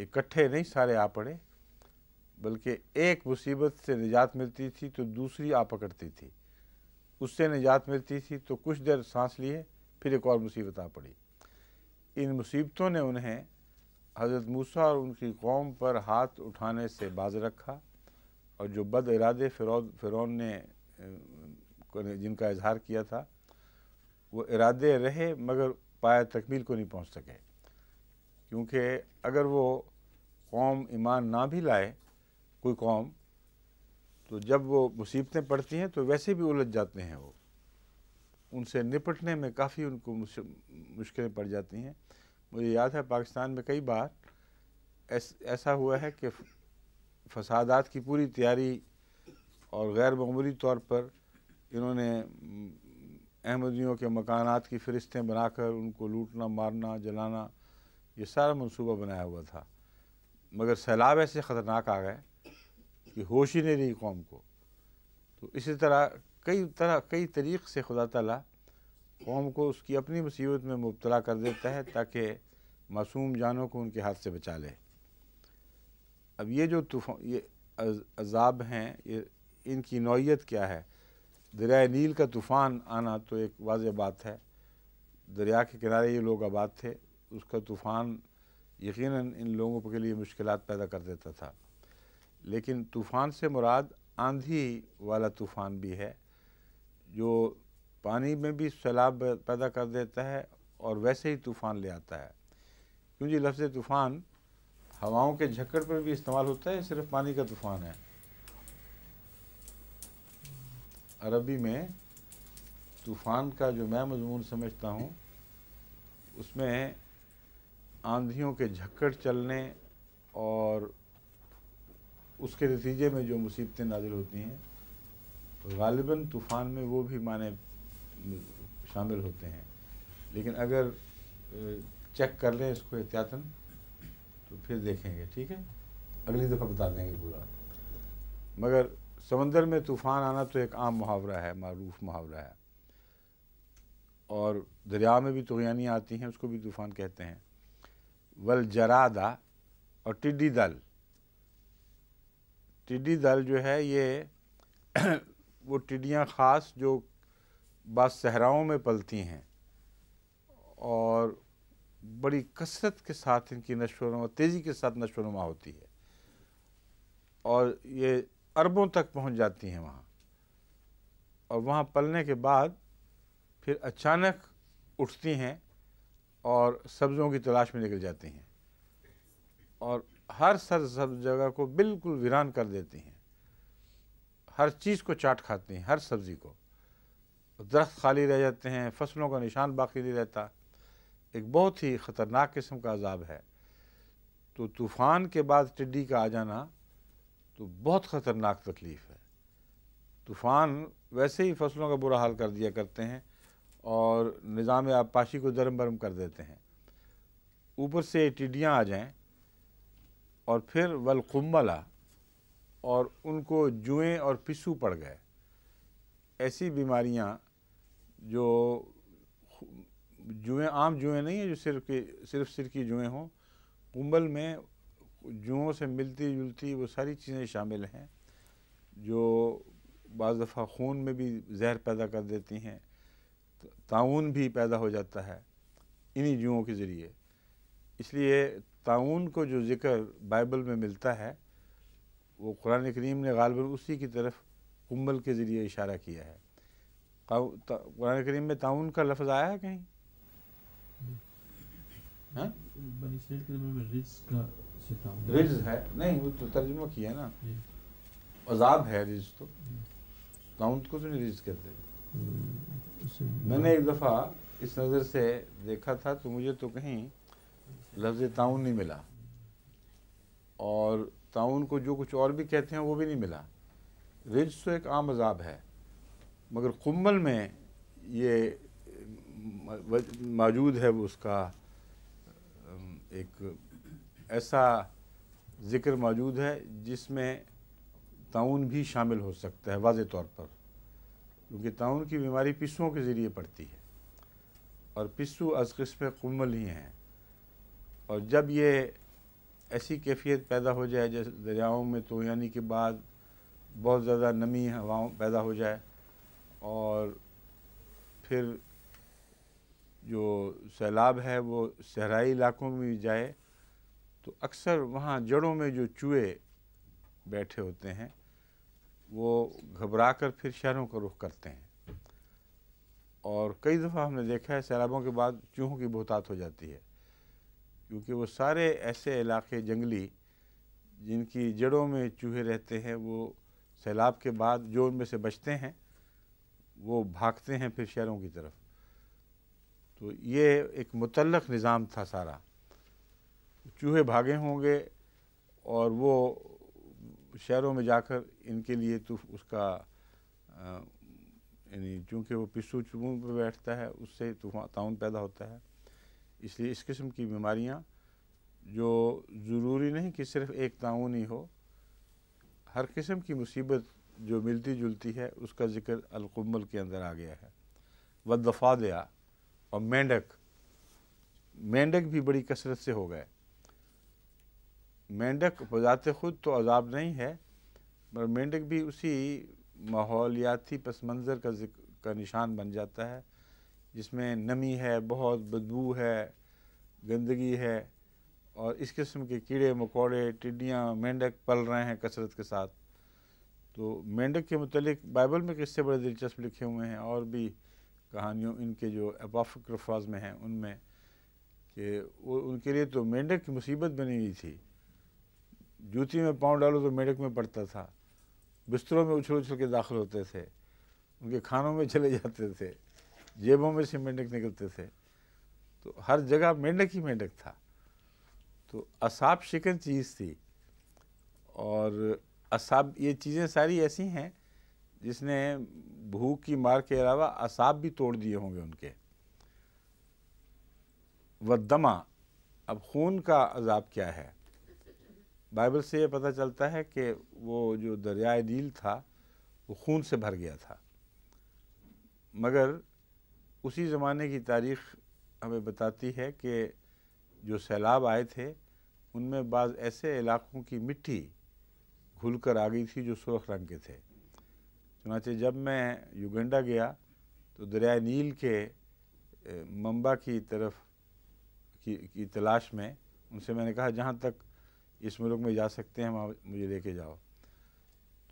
इकट्ठे नहीं सारे आ पड़े बल्कि एक मुसीबत से निजात मिलती थी तो दूसरी आ पकड़ती थी उससे निजात मिलती थी तो कुछ देर सांस लिए फिर एक और मुसीबत आ पड़ी इन मुसीबतों ने उन्हें हज़रत मूसा और उनकी कौम पर हाथ उठाने से बाज रखा और जो बद इरादे फिरौद फिरौन ने जिनका इजहार किया था वो इरादे रहे मगर पाया तकमील को नहीं पहुंच सके क्योंकि अगर वो कौम ईमान ना भी लाए कोई कौम तो जब वो मुसीबतें पड़ती हैं तो वैसे भी उलझ जाते हैं वो उनसे निपटने में काफ़ी उनको मुश्किलें पड़ जाती हैं मुझे याद है पाकिस्तान में कई बार ऐस, ऐसा हुआ है कि फसादात की पूरी तैयारी और गैर ममूली तौर पर इन्होंने अहमदियों के मकानात की फरिस्तें बनाकर उनको लूटना मारना जलाना ये सारा मनसूबा बनाया हुआ था मगर सैलाब ऐसे ख़तरनाक आ गए कि होश ही नहीं रही कौम को तो इसी तरह कई तरह कई तरीक़ से खुदा तला कौम को उसकी अपनी मुसीबत में मुबतला कर देता है ताकि मासूम जानों को उनके हाथ से बचा ले अब ये जो तूफान ये अजाब हैं ये इनकी नौीयत क्या है दरिया नील का तूफ़ान आना तो एक वाज बात है दरिया के किनारे ये लोग आबाद थे उसका तूफ़ान यकीनन इन लोगों के लिए मुश्किल पैदा कर देता था लेकिन तूफ़ान से मुराद आंधी वाला तूफ़ान भी है जो पानी में भी सैलाब पैदा कर देता है और वैसे ही तूफ़ान ले आता है क्योंकि लफ्ज़ तूफ़ान हवाओं के झक्कड़ पर भी इस्तेमाल होता है सिर्फ पानी का तूफ़ान है अरबी में तूफ़ान का जो मैं मजमून समझता हूँ उसमें आंधियों के झक्कड़ चलने और उसके नतीजे में जो मुसीबतें नाजिल होती हैं तो गालिबा तूफ़ान में वो भी माने शामिल होते हैं लेकिन अगर चेक कर लें इसको एहतियातन तो फिर देखेंगे ठीक है अगली दफ़ा बता देंगे पूरा मगर समंदर में तूफ़ान आना तो एक आम मुहावरा है मरूफ मुहावरा है और दरिया में भी तुगयानियाँ आती हैं उसको भी तूफ़ान कहते हैं वल जरादा और टिड्डी दल टिड्डी दल जो है ये वो टिड्डियाँ ख़ास जो बस सहराओं में पलती हैं और बड़ी कसरत के साथ इनकी नशोनुमा तेज़ी के साथ नशोनुमा होती है और ये अरबों तक पहुंच जाती हैं वहाँ और वहाँ पलने के बाद फिर अचानक उठती हैं और सब्ज़ियों की तलाश में निकल जाती हैं और हर सर सब जगह को बिल्कुल वीरान कर देती हैं हर चीज़ को चाट खाती हैं हर सब्ज़ी को दरख्त खाली रह जाते हैं फसलों का निशान बाकी नहीं रहता एक बहुत ही ख़तरनाक किस्म का अजाब है तो तूफ़ान के बाद टिड्डी का आ जाना तो बहुत ख़तरनाक तकलीफ़ है तूफ़ान वैसे ही फसलों का बुरा हाल कर दिया करते हैं और निज़ाम आबपाशी को दरम बरम कर देते हैं ऊपर से टिड्डियाँ आ जाएं और फिर वलकुम्बला और उनको जुएँ और पिसू पड़ गए ऐसी बीमारियाँ जो जुएँ आम जुएँ नहीं हैं जो सिर्फ के सिर्फ सिर की जुएँ हों कुंबल में जुओं से मिलती जुलती वो सारी चीज़ें शामिल हैं जो बज़ दफ़ा खून में भी जहर पैदा कर देती हैं ताउन भी पैदा हो जाता है इन्हीं जुओं के ज़रिए इसलिए ताउन को जो ज़िक्र बाइबल में मिलता है वो कुरान करीम ने गालबा उसी की तरफ कुंबल के ज़रिए इशारा किया है कुरान करीम में ताउन का लफ्ज़ आया है कहीं हाँ? रिज है नहीं वो तो तर्जमा किया ना अजाब है रिज तो ताउन को तो नहीं रिज कहते मैंने एक दफ़ा इस नज़र से देखा था तो मुझे तो कहीं लफ्ज़ ताउन नहीं मिला और ताउन को जो कुछ और भी कहते हैं वो भी नहीं मिला रिज तो एक आम अजाब है मगर कुम्बल में ये मौजूद है उसका एक ऐसा ज़िक्र मौजूद है जिसमें ताउन भी शामिल हो सकता है वाज तौर पर क्योंकि ताउन की बीमारी पिसुओं के ज़रिए पड़ती है और पिसु अज किस्म कुमल ही हैं और जब ये ऐसी कैफियत पैदा हो जाए जैसे दरियाओं में तो यानी के बाद बहुत ज़्यादा नमी हवाओं पैदा हो जाए और फिर जो सैलाब है वो सहराई इलाकों में भी जाए तो अक्सर वहाँ जड़ों में जो चूहे बैठे होते हैं वो घबरा कर फिर शहरों का रुख करते हैं और कई दफ़ा हमने देखा है सैलाबों के बाद चूहों की बहुतात हो जाती है क्योंकि वो सारे ऐसे इलाके जंगली जिनकी जड़ों में चूहे रहते हैं वो सैलाब के बाद जो उनमें से बचते हैं वो भागते हैं फिर शहरों की तरफ तो ये एक मुतलक निज़ाम था सारा चूहे भागे होंगे और वो शहरों में जाकर इनके लिए तो उसका यानी चूँकि वो पिस्सू चुमू पर बैठता है उससे ताउन पैदा होता है इसलिए इस किस्म की बीमारियाँ जो ज़रूरी नहीं कि सिर्फ एक ताउन ही हो हर किस्म की मुसीबत जो मिलती जुलती है उसका ज़िक्र अलकुमल के अंदर आ गया है वफ़ादया दिया और मेंढक मेंढक भी बड़ी कसरत से हो गए मेंढक बजात खुद तो अजाब नहीं है पर मेंढक भी उसी माहौलियाती पस मंज़र का का निशान बन जाता है जिसमें नमी है बहुत बदबू है गंदगी है और इस किस्म के कीड़े मकोड़े टिड्डियाँ मेंढक पल रहे हैं कसरत के साथ तो मेंढक के मतलब बाइबल में किस्से बड़े दिलचस्प लिखे हुए हैं और भी कहानियों इनके जो अपाफिक्रफाज में हैं उनमें कि उनके लिए तो मेंढक की मुसीबत बनी हुई थी जूती में पाँव डालो तो मेढक में पड़ता था बिस्तरों में उछल उछल के दाखिल होते थे उनके खानों में चले जाते थे जेबों में से मेंढक निकलते थे तो हर जगह मेंढक ही मेंढक था तो असाब शिकन चीज़ थी और असाब ये चीज़ें सारी ऐसी हैं जिसने भूख की मार के अलावा असाब भी तोड़ दिए होंगे उनके व दमा अब खून का अजाब क्या है बाइबल से ये पता चलता है कि वो जो दरियाए नील था वो खून से भर गया था मगर उसी ज़माने की तारीख हमें बताती है कि जो सैलाब आए थे उनमें बाज़ ऐसे इलाक़ों की मिट्टी घुल कर आ गई थी जो सुरख रंग के थे चुनाचे जब मैं युगंडा गया तो दरियाए नील के मंबा की तरफ की, की तलाश में उनसे मैंने कहा जहाँ तक इस मुल्क में जा सकते हैं वहाँ मुझे लेके जाओ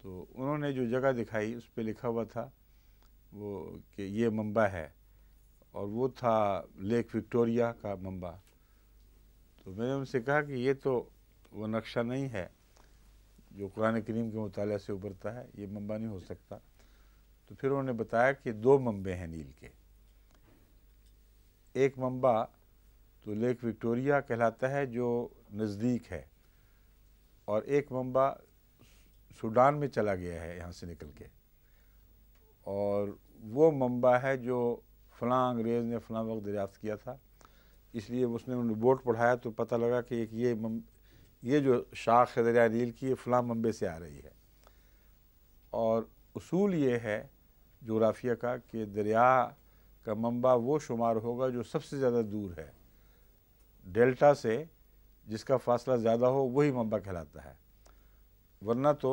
तो उन्होंने जो जगह दिखाई उस पर लिखा हुआ था वो कि ये मम्बा है और वो था लेक विक्टोरिया का मम्बा तो मैंने उनसे कहा कि ये तो वो नक्शा नहीं है जो कुरान करीम के मुताल से उबरता है ये मम्बा नहीं हो सकता तो फिर उन्होंने बताया कि दो मम्बे हैं नील के एक मम्बा तो लेक विक्टोरिया कहलाता है जो नज़दीक है और एक बम्बा सूडान में चला गया है यहाँ से निकल के और वो मम्बा है जो फ़लाँ अंग्रेज़ ने फला वक्त दरियाफ्त किया था इसलिए उसने रिपोर्ट पढ़ाया तो पता लगा कि एक ये मम, ये जो शाख है दरिया नील की ये फलां मम्बे से आ रही है और असूल ये है जोग्राफिया का कि दरिया का मम्बा वो शुमार होगा जो सबसे ज़्यादा दूर है डेल्टा से जिसका फासला ज़्यादा हो वही मब्बा कहलाता है वरना तो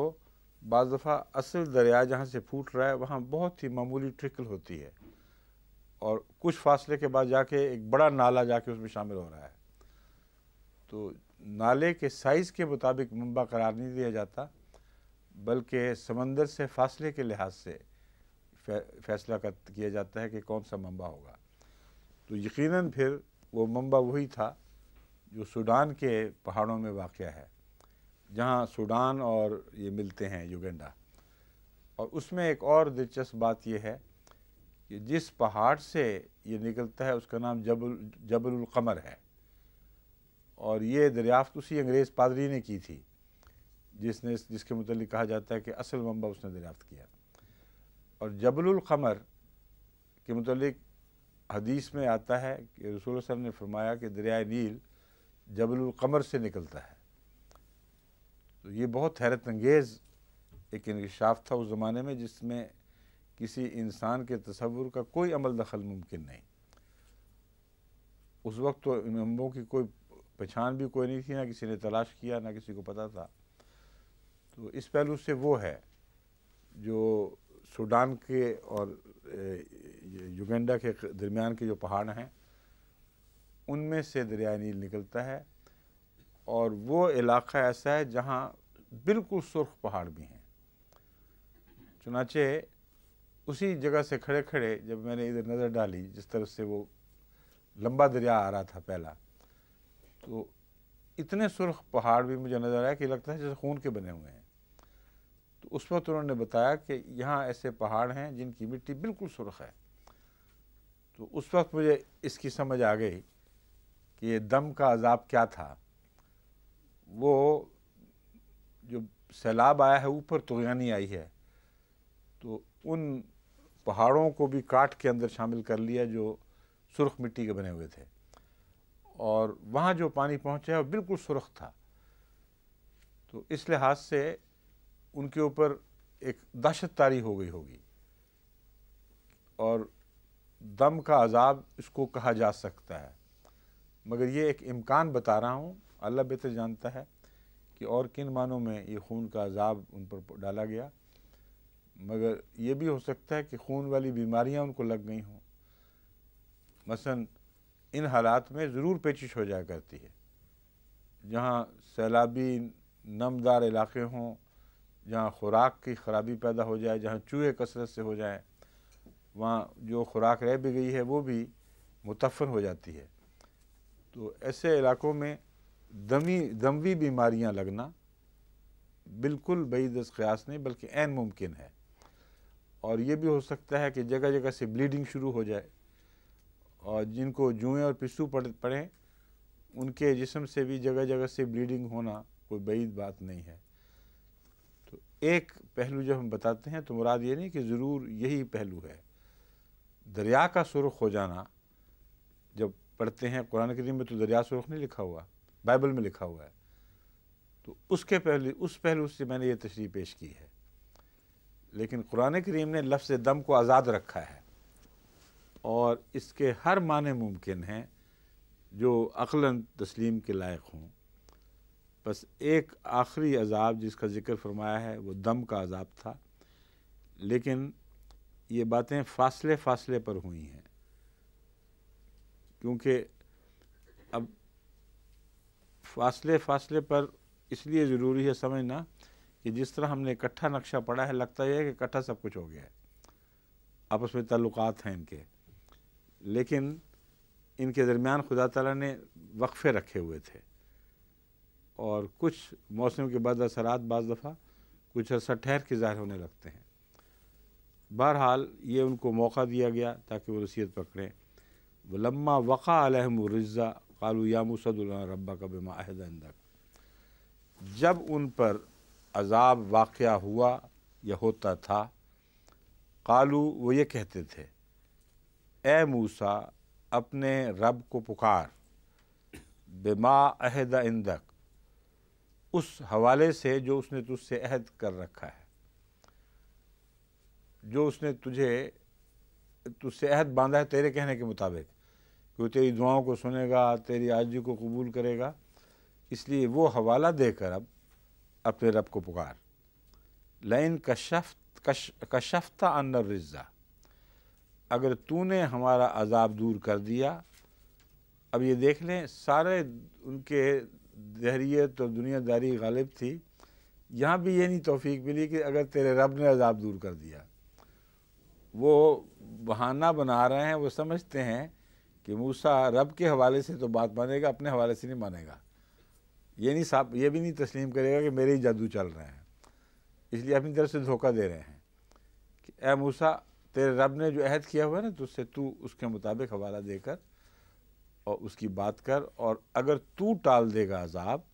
बज दफ़ा असल दरिया जहाँ से फूट रहा है वहाँ बहुत ही मामूली ट्रिकल होती है और कुछ फासले के बाद जाके एक बड़ा नाला जाके उसमें शामिल हो रहा है तो नाले के साइज़ के मुताबिक मुंबा करार नहीं दिया जाता बल्कि समंदर से फासले के लिहाज से फैसला किया जाता है कि कौन सा मुंबा होगा तो यकीनन फिर वो मुंबा वही था जो सूडान के पहाड़ों में वाक़ है जहाँ सूडान और ये मिलते हैं युगेंडा और उसमें एक और दिलचस्प बात यह है कि जिस पहाड़ से ये निकलता है उसका नाम जबल जबलकमर है और ये दरियाफ्त उसी अंग्रेज़ पादरी ने की थी जिसने जिसके मतलब कहा जाता है कि असल मंबा उसने दरियाफ्त किया और जबलकमर के मतलब हदीस में आता है कि रसूल सर ने फरमाया कि दरिया नील जबलकमर से निकलता है तो ये बहुत हैरत अंगेज़ एक इनकशाफ़ था उस ज़माने में जिसमें किसी इंसान के तस्वुर का कोई अमल दखल मुमकिन नहीं उस वक्त तो इन अम्बों की कोई पहचान भी कोई नहीं थी ना किसी ने तलाश किया ना किसी को पता था तो इस पहलू से वो है जो सूडान के और युगेंडा के दरमियान के जो पहाड़ हैं उनमें से दरिया नील निकलता है और वो इलाका ऐसा है जहाँ बिल्कुल सुर्ख पहाड़ भी हैं चुनाचे उसी जगह से खड़े खड़े जब मैंने इधर नज़र डाली जिस तरफ से वो लंबा दरिया आ रहा था पहला तो इतने सुर्ख पहाड़ भी मुझे नज़र आया कि लगता है जैसे खून के बने हुए हैं तो उस वक्त उन्होंने बताया कि यहाँ ऐसे पहाड़ हैं जिनकी मिट्टी बिल्कुल सुर्ख है तो उस वक्त मुझे इसकी समझ आ गई कि ये दम का अजाब क्या था वो जो सैलाब आया है ऊपर तुगयानी आई है तो उन पहाड़ों को भी काट के अंदर शामिल कर लिया जो सुरख मिट्टी के बने हुए थे और वहाँ जो पानी पहुँचा है वो बिल्कुल सुरख था तो इस लिहाज से उनके ऊपर एक दहशत तारी हो गई होगी और दम का अजाब इसको कहा जा सकता है मगर ये एक इम्कान बता रहा हूँ अल्लाह बेहतर जानता है कि और किन मानों में ये खून का अजाब उन पर डाला गया मगर ये भी हो सकता है कि खून वाली बीमारियाँ उनको लग गई हों मसलन इन हालात में ज़रूर पेचिश हो जाया करती है जहाँ सैलाबी नमदार इलाके हों जहाँ खुराक की खराबी पैदा हो जाए जहाँ चूहे कसरत से हो जाए वहाँ जो खुराक रह भी गई है वो भी मुतफ़र हो जाती है तो ऐसे इलाकों में दमी दमवी बीमारियां लगना बिल्कुल बईदस क़्यास नहीं बल्कि एन मुमकिन है और ये भी हो सकता है कि जगह जगह से ब्लीडिंग शुरू हो जाए और जिनको जुएँ और पिसू पड़ पड़ें उनके जिसम से भी जगह जगह से ब्लीडिंग होना कोई बईद बात नहीं है तो एक पहलू जब हम बताते हैं तो मुराद ये नहीं कि ज़रूर यही पहलू है दरिया का सुरख हो जाना जब पढ़ते हैं कुरान करीम में तो दरिया सुरख नहीं लिखा हुआ बाइबल में लिखा हुआ है तो उसके पहले उस पहलू से मैंने ये तशरी पेश की है लेकिन कुरान करीम ने लफ्ज़ दम को आज़ाद रखा है और इसके हर माने मुमकिन हैं जो अकलन तस्लीम के लायक हों बस एक आखिरी अजाब जिसका ज़िक्र फरमाया है वो दम का अजाब था लेकिन ये बातें फ़ासले फ़ासले पर हुई हैं क्योंकि अब फासले फासले पर इसलिए ज़रूरी है समझना कि जिस तरह हमने इकट्ठा नक्शा पढ़ा है लगता है कि इकट्ठा सब कुछ हो गया है आपस में ताल्लुकात हैं इनके लेकिन इनके दरमियान खुदा तला ने वक्फ़े रखे हुए थे और कुछ मौसम के बाद असरात बज़ दफ़ा कुछ असर ठहर के ज़ाहिर होने लगते हैं बहरहाल ये उनको मौका दिया गया ताकि वो रसीद पकड़ें वलम्मा वक़ा अलहमरज़ा कालू या मुसद रबा का बेमा अहदक जब उन पर अजाब वाक़ हुआ या होता था कालू वो ये कहते थे ए मूसा अपने रब को पुकार बेमा अहद इंदक उस हवाले से जो उसने तुझसे अहद कर रखा है जो उसने तुझे तुझसे अहद बांधा है तेरे कहने के मुताबिक वो तेरी दुआओं को सुनेगा तेरी आजी को कबूल करेगा इसलिए वो हवाला देकर अब अपने रब को पुकार लाइन कशफ कश कशफ्ता अन्नर रिज्जा अगर तूने हमारा अजाब दूर कर दिया अब ये देख लें सारे उनके दहरीत और दुनियादारी गालिब थी यहाँ भी ये नहीं तोफ़ी मिली कि अगर तेरे रब ने अजाब दूर कर दिया वो बहाना बना रहे हैं वो समझते हैं कि मूसा रब के हवाले से तो बात मानेगा अपने हवाले से नहीं मानेगा ये नहीं साफ ये भी नहीं तस्लीम करेगा कि मेरे ही जादू चल रहे हैं इसलिए अपनी तरफ से धोखा दे रहे हैं कि ए मूसा तेरे रब ने जो अहद किया हुआ है ना तो उससे तू उसके मुताबिक हवाला देकर और उसकी बात कर और अगर तू टाल देगा अजाब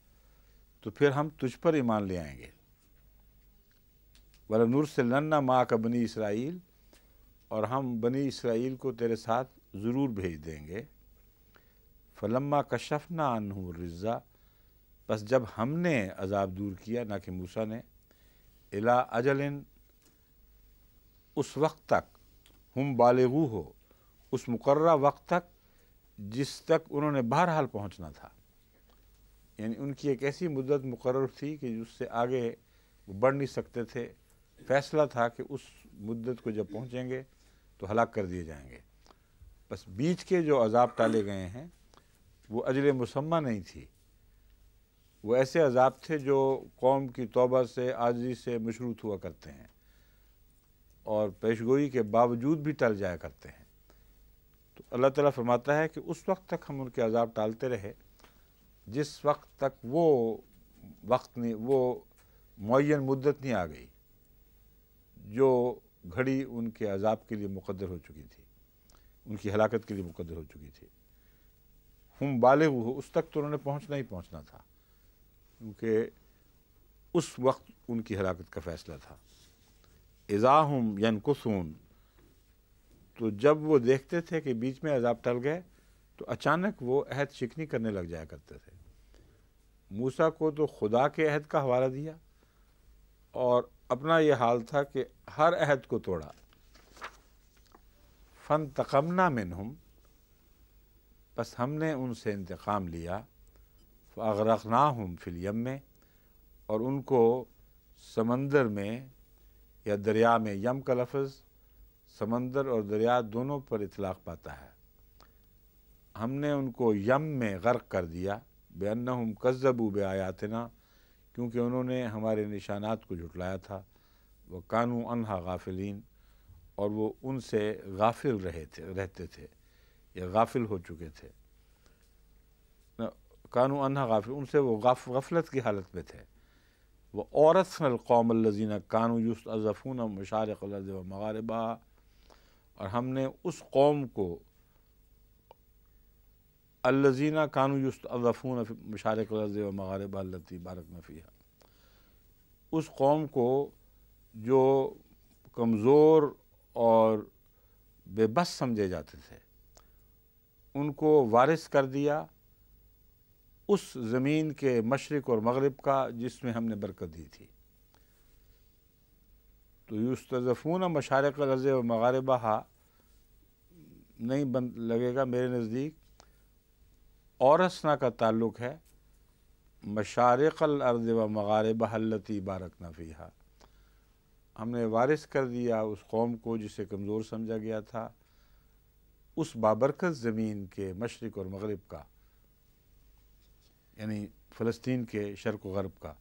तो फिर हम तुझ पर ईमान ले आएंगे वला नूर से लन्ना माँ का बनी इसराइल और हम बनी इसराइल को तेरे साथ ज़रूर भेज देंगे फलम्मा कशफना अनहू रज़ा बस जब हमने अजाब दूर किया ना कि मूसा ने इला अजलिन उस वक्त तक हम बालगू हो उस मुकर्रा वक्त तक जिस तक उन्होंने बहरहाल पहुँचना था यानी उनकी एक ऐसी मुद्दत मुकर थी कि उससे आगे वो बढ़ नहीं सकते थे फैसला था कि उस मुद्दत को जब पहुँचेंगे तो हलाक कर दिए जाएंगे बस बीच के जो अजाब टाले गए हैं वो अजल मुसम नहीं थी वो ऐसे अजाब थे जो कौम की तोबा से आजी से मशरूत हुआ करते हैं और पेशगोई के बावजूद भी टल जाया करते हैं तो अल्लाह ताला फरमाता है कि उस वक्त तक हम उनके अजाब टालते रहे जिस वक्त तक वो वक्त नहीं वो मुन मुद्दत नहीं आ गई जो घड़ी उनके अजाब के लिए मुकदर हो चुकी थी उनकी हलाकत के लिए मुकदर हो चुकी थी हम बाले हुए उस तक तो उन्होंने पहुँचना ही पहुँचना था क्योंकि उस वक्त उनकी हलाकत का फ़ैसला था एज़ा हम यान कुसून तो जब वो देखते थे कि बीच में अजाब टल गए तो अचानक वो अहद शिकनी करने लग जाया करते थे मूसा को तो खुदा के अहद का हवाला दिया और अपना ये हाल था कि हर अहद को तोड़ा फ़न तकमना मिनहम बस हमने उनसे इंतकाम लिया ना हम फिलियम में और उनको समंदर में या दरिया में यम का लफज समंदर और दरिया दोनों पर इतलाक़ पाता है हमने उनको यम में गर्क कर दिया बेअन हम कज़बू बे आयातना क्योंकि उन्होंने हमारे निशानात को झुटलाया था वह कानू अनहा गाफिलीन और वो उनसे गाफिल रहे थे रहते थे या गाफिल हो चुके थे कानू अनहा गाफिल उनसे वो गफ गफलत की हालत में थे वह औरसन कौम लजीना कानू युस अजफ़ून मशारक व मगारबा और हमने उस कौम को अलजीना कानू युस अजफ़ून मशारक व मगारबा लती बारक नफ़ी उस कौम को जो कमज़ोर और बेबस समझे जाते थे उनको वारिस कर दिया उस ज़मीन के मशरक़ और मगरब का जिसमें हमने बरकत दी थी तो यूस्तफ़ून मशारक रज़ व मगारबा नहीं बन लगेगा मेरे नज़दीक औरसना का ताल्लुक़ है मशारक़ल अर्ज़ व मगारबा हल्लती बारक नफ़ी हमने वारिस कर दिया उस कौम को जिसे कमज़ोर समझा गया था उस बाबरकत ज़मीन के मशरक़ और मगरब का यानी फ़लस्तीन के शर्क गरब का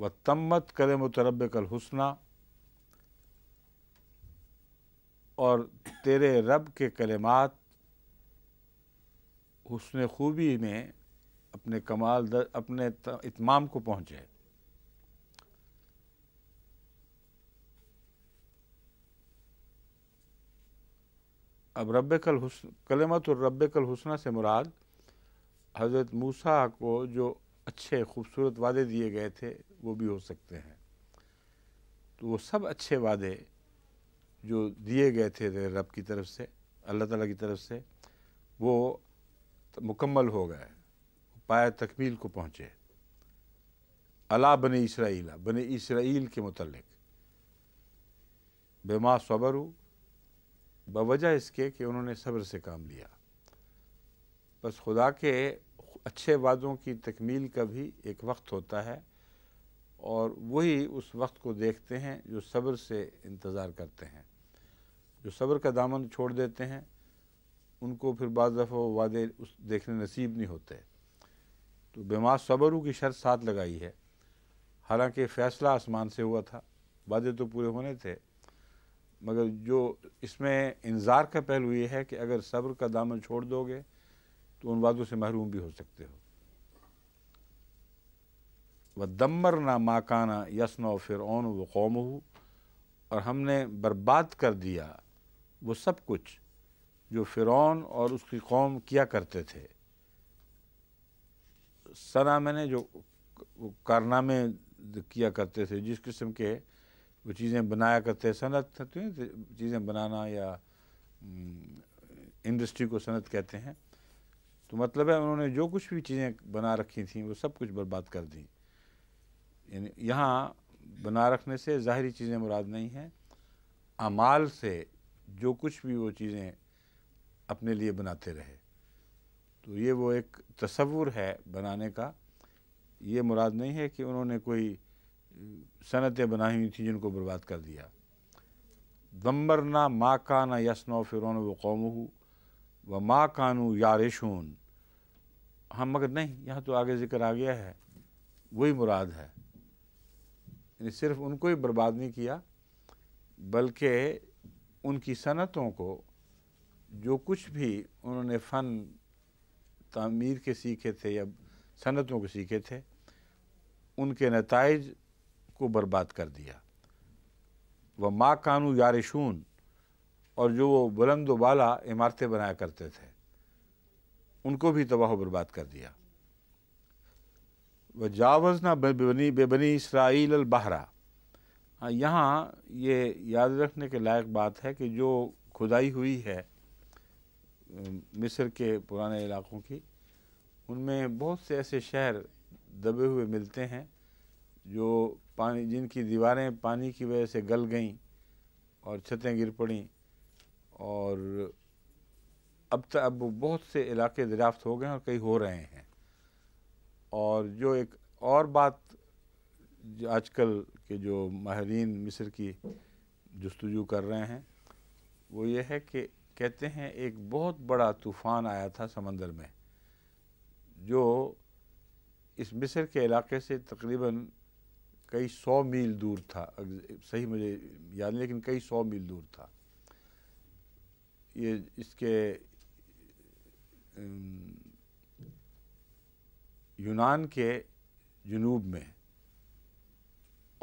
व तमत करम तरब कल हसना और तेरे रब के कलमात हुसन खूबी में अपने कमाल दर, अपने इतमाम को पहुँचे अब रब कल हुसन कलमत और रब कल हुसना से मुराद हज़रत मूसा को जो अच्छे खूबसूरत वादे दिए गए थे वो भी हो सकते हैं तो वो सब अच्छे वादे जो दिए गए थे रब की तरफ से अल्लाह ताला की तरफ से वो मुकम्मल हो गए पाए तकमील को पहुँचे अला बने इसराइला बने इसराइल के मतलब बेमा सबर बवजह इसके कि उन्होंने सब्र से काम लिया बस खुदा के अच्छे वादों की तकमील का भी एक वक्त होता है और वही उस वक्त को देखते हैं जो सब्र से इंतज़ार करते हैं जो सब्र का दामन छोड़ देते हैं उनको फिर बाद दफ़ा वो वादे उस देखने नसीब नहीं होते तो बेमार सब्रों की शर्त साथ लगाई है हालांकि फ़ैसला आसमान से हुआ था वादे तो पूरे होने थे मगर जो इसमें इंतज़ार का पहलू ये है कि अगर सब्र का दामन छोड़ दोगे तो उन वादों से महरूम भी हो सकते हो व दमर ना माकाना व फिर ओन व कौम हो और हमने बर्बाद कर दिया वो सब कुछ जो फ़िरौन और उसकी कौम किया करते थे सना मैंने जो कारनामे किया करते थे जिस किस्म के वो चीज़ें बनाया करते हैं सनत कहते हैं चीज़ें बनाना या इंडस्ट्री हम्म, को सनत कहते हैं तो मतलब है उन्होंने जो कुछ भी चीज़ें बना रखी थी वो सब कुछ बर्बाद कर दी यानी यहाँ बना रखने से ज़ाहरी चीज़ें मुराद नहीं हैं अमाल से जो कुछ भी वो चीज़ें अपने लिए बनाते रहे तो ये वो एक तस्वुर है बनाने का ये मुराद नहीं है कि उन्होंने कोई सनतें बनाई हुई थी जिनको बर्बाद कर दिया दम्बर ना माँ का ना यसनो फिरौन व कौम व माँ कानू यारिशून हम हाँ, मगर नहीं यहाँ तो आगे ज़िक्र आ गया है वही मुराद है सिर्फ उनको ही बर्बाद नहीं किया बल्कि उनकी सनतों को जो कुछ भी उन्होंने फ़न तमीर के सीखे थे या सनतों के सीखे थे उनके नतज को बर्बाद कर दिया वह माँ कानू यारिशून और जो वो बुलंद वाला इमारतें बनाया करते थे उनको भी तबाह बर्बाद कर दिया व जावजना बेबनी बेबनी इसराइल अलबहरा हाँ, यहाँ ये याद रखने के लायक बात है कि जो खुदाई हुई है मिस्र के पुराने इलाकों की उनमें बहुत से ऐसे शहर दबे हुए मिलते हैं जो पानी जिनकी दीवारें पानी की वजह से गल गईं और छतें गिर पड़ी और अब तक अब बहुत से इलाके दरियाफ्त हो गए हैं और कई हो रहे हैं और जो एक और बात जो आजकल के जो माहरीन मिस्र की जस्तजू कर रहे हैं वो ये है कि कहते हैं एक बहुत बड़ा तूफ़ान आया था समंदर में जो इस मिस्र के इलाके से तकरीबन कई सौ मील दूर था सही मुझे याद नहीं लेकिन कई सौ मील दूर था ये इसके यूनान के जनूब में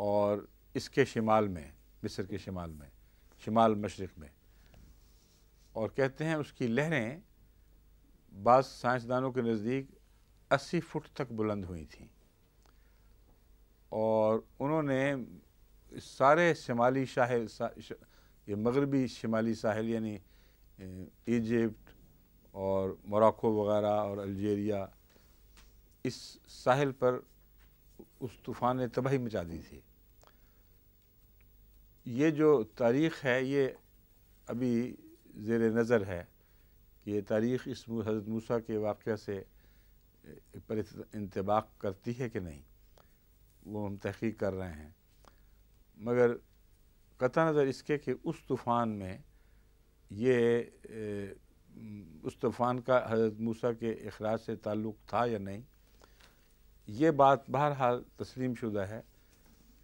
और इसके शिमाल में मिस्र के शिमाल में शिमाल मशरक़ में और कहते हैं उसकी लहरें बाद साइंसदानों के नज़दीक अस्सी फुट तक बुलंद हुई थीं और उन्होंने सारे शमाली साहिल ये मगरबी शमाली साहिल यानी इजिप्ट और मोरक्को वगैरह और अलजेरिया इस साहिल पर उस तूफ़ान ने तबाही मचा दी थी ये जो तारीख़ है ये अभी ज़ेर नज़र है कि ये तारीख़ इस हज़रत मूसा के वाक़ से पर इंतबाक करती है कि नहीं वो हम तहकीक कर रहे हैं मगर कता नज़र इसके कि उस तूफ़ान में ये ए, उस तूफ़ान का हजरत मूसा के अखराज से ताल्लुक़ था या नहीं ये बात बहरहाल तस्लीम शुदा है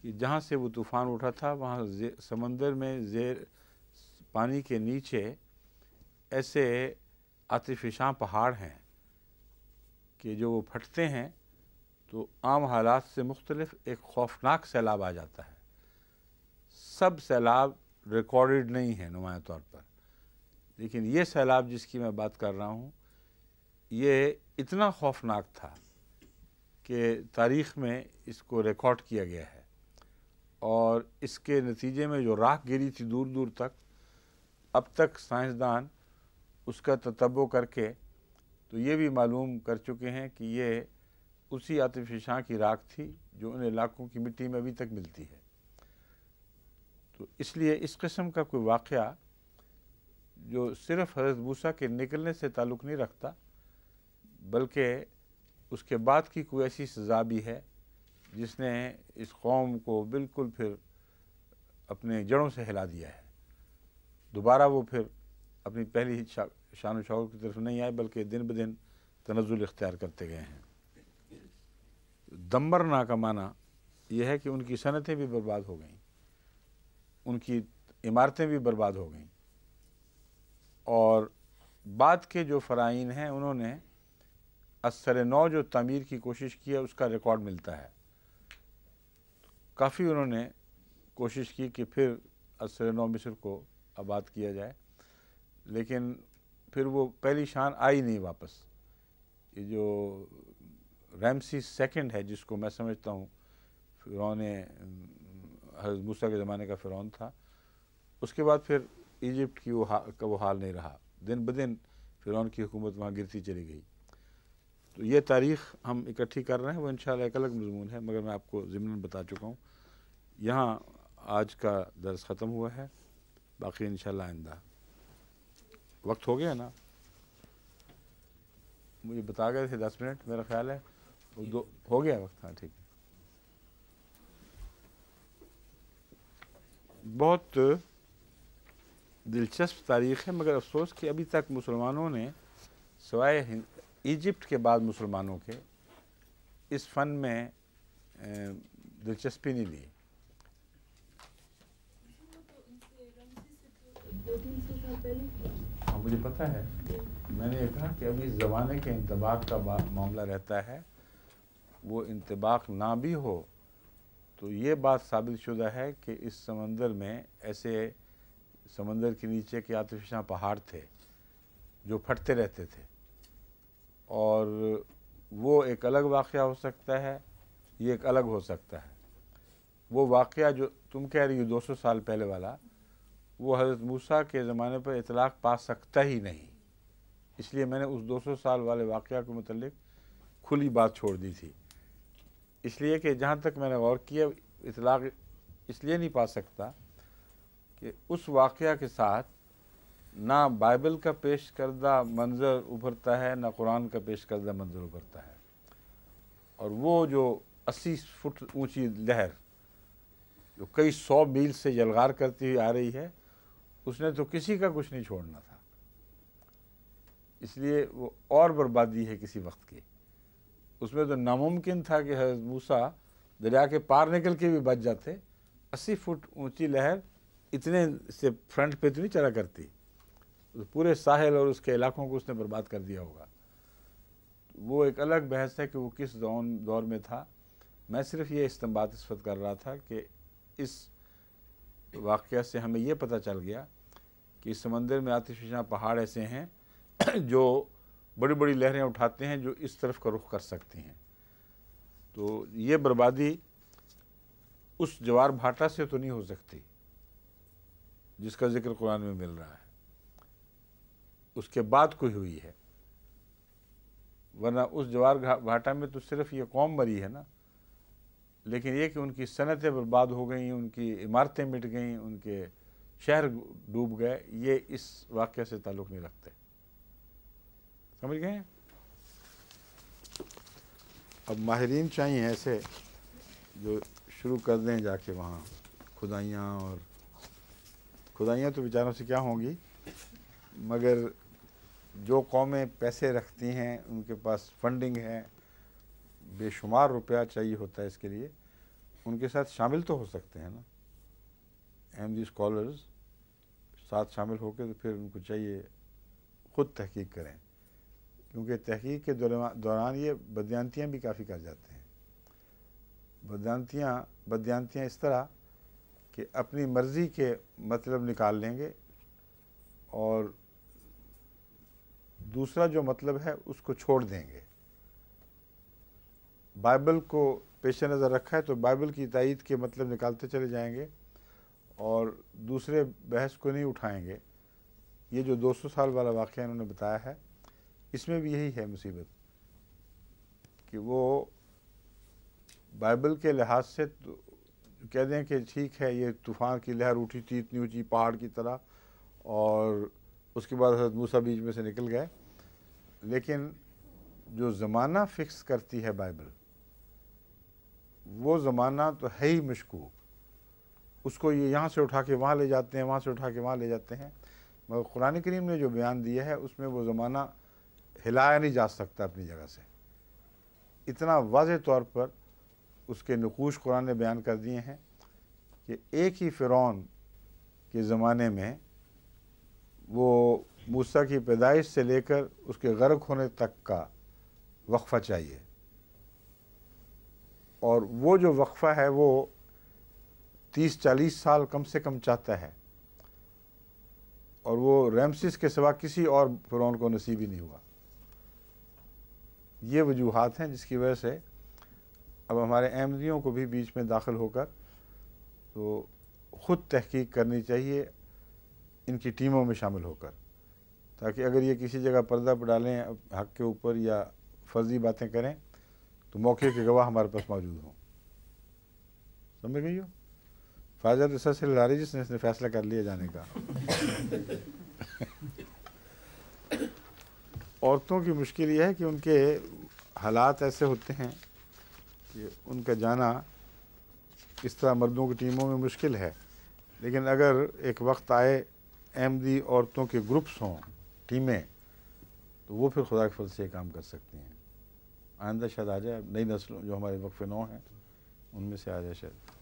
कि जहाँ से वो तूफ़ान उठा था वहाँ समंदर में जेर पानी के नीचे ऐसे आतिफिशां पहाड़ हैं कि जो वो फटते हैं तो आम हालात से मुख्तलफ एक खौफनाक सैलाब आ जाता है सब सैलाब रिकॉर्डेड नहीं है नुमाया तौर पर लेकिन ये सैलाब जिसकी मैं बात कर रहा हूँ ये इतना खौफनाक था कि तारीख़ में इसको रिकॉर्ड किया गया है और इसके नतीजे में जो राख गिरी थी दूर दूर तक अब तक साइंसदान उसका तत्व करके तो ये भी मालूम कर चुके हैं कि ये उसी आतिफ शाह की राख थी जो उन इलाकों की मिट्टी में अभी तक मिलती है तो इसलिए इस किस्म का कोई वाक़ जो सिर्फ हजरत भूसा के निकलने से ताल्लुक़ नहीं रखता बल्कि उसके बाद की कोई ऐसी सज़ा भी है जिसने इस कौम को बिल्कुल फिर अपने जड़ों से हिला दिया है दोबारा वो फिर अपनी पहली शा, शान शौर की तरफ नहीं आए बल्कि दिन ब दिन तनजुल इख्तियार करते गए हैं दम्बर ना कमाना यह है कि उनकी सनतें भी बर्बाद हो गईं उनकी इमारतें भी बर्बाद हो गईं और बाद के जो फ़राइन हैं उन्होंने असर नौ जो तमीर की कोशिश की है उसका रिकॉर्ड मिलता है काफ़ी उन्होंने कोशिश की कि फिर असर नौ मिस्र को आबाद किया जाए लेकिन फिर वो पहली शान आई नहीं वापस ये जो रैमसी सेकंड है जिसको मैं समझता हूँ फिर हजरत मूसा के ज़माने का फ़िरौन था उसके बाद फिर इजिप्ट की वो हा, का वो हाल नहीं रहा दिन ब दिन फ़िरौन की हुकूमत वहाँ गिरती चली गई तो ये तारीख़ हम इकट्ठी कर रहे हैं वो इन एक अलग मजमून है मगर मैं आपको ज़मन बता चुका हूँ यहाँ आज का दर्स ख़त्म हुआ है बाकी इन आइंदा वक्त हो गया ना मुझे बता गए थे दस मिनट मेरा ख्याल है दो हो गया वक्त हाँ ठीक बहुत दिलचस्प तारीख है मगर अफसोस कि अभी तक मुसलमानों ने सवाए इजिप्ट के बाद मुसलमानों के इस फ़न में दिलचस्पी नहीं ली मुझे पता है मैंने ये कहा कि अभी इस ज़माने के इंतबाक का मामला रहता है वो इंतबाक ना भी हो तो ये बात साबित शुदा है कि इस समंदर में ऐसे समंदर के नीचे के आतिशा पहाड़ थे जो फटते रहते थे और वो एक अलग वाक़ हो सकता है ये एक अलग हो सकता है वो वाक़ जो तुम कह रही हो दो सौ साल पहले वाला वो हज़रत मूसा के ज़माने पर इतलाक़ पा सकता ही नहीं इसलिए मैंने उस दो सौ साल वाले वाक़ के मतलब खुली बात छोड़ दी थी इसलिए कि जहाँ तक मैंने गौर किया इतलाक इसलिए नहीं पा सकता कि उस वाक़ के साथ ना बाइबल का पेश करदा मंज़र उभरता है ना कुरान का पेश करदा मंज़र उभरता है और वो जो अस्सी फुट ऊंची लहर जो कई सौ मील से जलगार करती हुई आ रही है उसने तो किसी का कुछ नहीं छोड़ना था इसलिए वो और बर्बादी है किसी वक्त की उसमें तो नामुमकिन था कि हजरत मूसा दरिया के पार निकल के भी बच जाते अस्सी फुट ऊंची लहर इतने से फ्रंट पे तो नहीं चला करती तो पूरे साहिल और उसके इलाकों को उसने बर्बाद कर दिया होगा वो एक अलग बहस है कि वो किस दौर दौर में था मैं सिर्फ ये इस्तेमाल इस वक्त कर रहा था कि इस वाक़ से हमें ये पता चल गया कि समंदर में आतिशा पहाड़ ऐसे हैं जो बड़ी बड़ी लहरें उठाते हैं जो इस तरफ का रुख कर सकती हैं तो ये बर्बादी उस जवार भाटा से तो नहीं हो सकती जिसका जिक्र कुरान में मिल रहा है उसके बाद कोई हुई है वरना उस जवार भाटा में तो सिर्फ ये कौम मरी है ना लेकिन ये कि उनकी सनतें बर्बाद हो गई उनकी इमारतें मिट गईं उनके शहर डूब गए ये इस वाक़े से ताल्लुक़ नहीं रखते समझ गए अब माहरीन चाहिए ऐसे जो शुरू कर दें जाके वहाँ खुदाइयाँ और खुदाइयाँ तो बेचारों से क्या होंगी मगर जो कौमें पैसे रखती हैं उनके पास फंडिंग है बेशुमार रुपया चाहिए होता है इसके लिए उनके साथ शामिल तो हो सकते हैं ना एम दी स्कॉलर्स साथ शामिल होकर तो फिर उनको चाहिए ख़ुद तहकीक करें क्योंकि तहकीक के दौरान ये बदयांतियाँ भी काफ़ी कर जाते हैं बदयांतियाँ बदयांतियाँ इस तरह कि अपनी मर्ज़ी के मतलब निकाल लेंगे और दूसरा जो मतलब है उसको छोड़ देंगे बाइबल को पेश नज़र रखा है तो बाइबल की तइद के मतलब निकालते चले जाएंगे और दूसरे बहस को नहीं उठाएंगे ये जो 200 साल वाला वाक़ इन्होंने बताया है इसमें भी यही है मुसीबत कि वो बाइबल के लिहाज से तो कह दें कि ठीक है ये तूफ़ान की लहर उठी थी इतनी ऊँची पहाड़ की तरह और उसके बाद हजरत मूसा बीच में से निकल गए लेकिन जो ज़माना फ़िक्स करती है बाइबल वो ज़माना तो है ही मशकूक उसको ये यहाँ से उठा के वहाँ ले जाते हैं वहाँ से उठा के वहाँ ले जाते हैं मगर कुरान करीम ने जो बयान दिया है उसमें वो ज़माना हिलाया नहीं जा सकता अपनी जगह से इतना वाज तौर पर उसके नकूश कुरान ने बयान कर दिए हैं कि एक ही फ़िरौन के ज़माने में वो मूसा की पैदाइश से लेकर उसके गर्क होने तक का वक्फ़ा चाहिए और वो जो वक्फ़ा है वो तीस चालीस साल कम से कम चाहता है और वो रैमसिस के सिवा किसी और फ़िरौन को नसीब ही नहीं हुआ ये वजूहत हैं जिसकी वजह से अब हमारे अहमदियों को भी बीच में दाखिल होकर तो ख़ुद तहकीक करनी चाहिए इनकी टीमों में शामिल होकर ताकि अगर ये किसी जगह पर्दा पर डालें हक के ऊपर या फर्जी बातें करें तो मौके के गवाह हमारे पास मौजूद हों समझ गई हो फाजर सर से लारी जिसने इसने फैसला कर लिया जाने का औरतों की मुश्किल यह है कि उनके हालात ऐसे होते हैं कि उनका जाना इस तरह मर्दों की टीमों में मुश्किल है लेकिन अगर एक वक्त आए अहमदी औरतों के ग्रुप्स हों टीमें तो वो फिर खुदा के फल से काम कर सकती हैं आइंदा शायद आ जाए नई नस्लों जो हमारे वक्फ नौ हैं उनमें से आ जाए शायद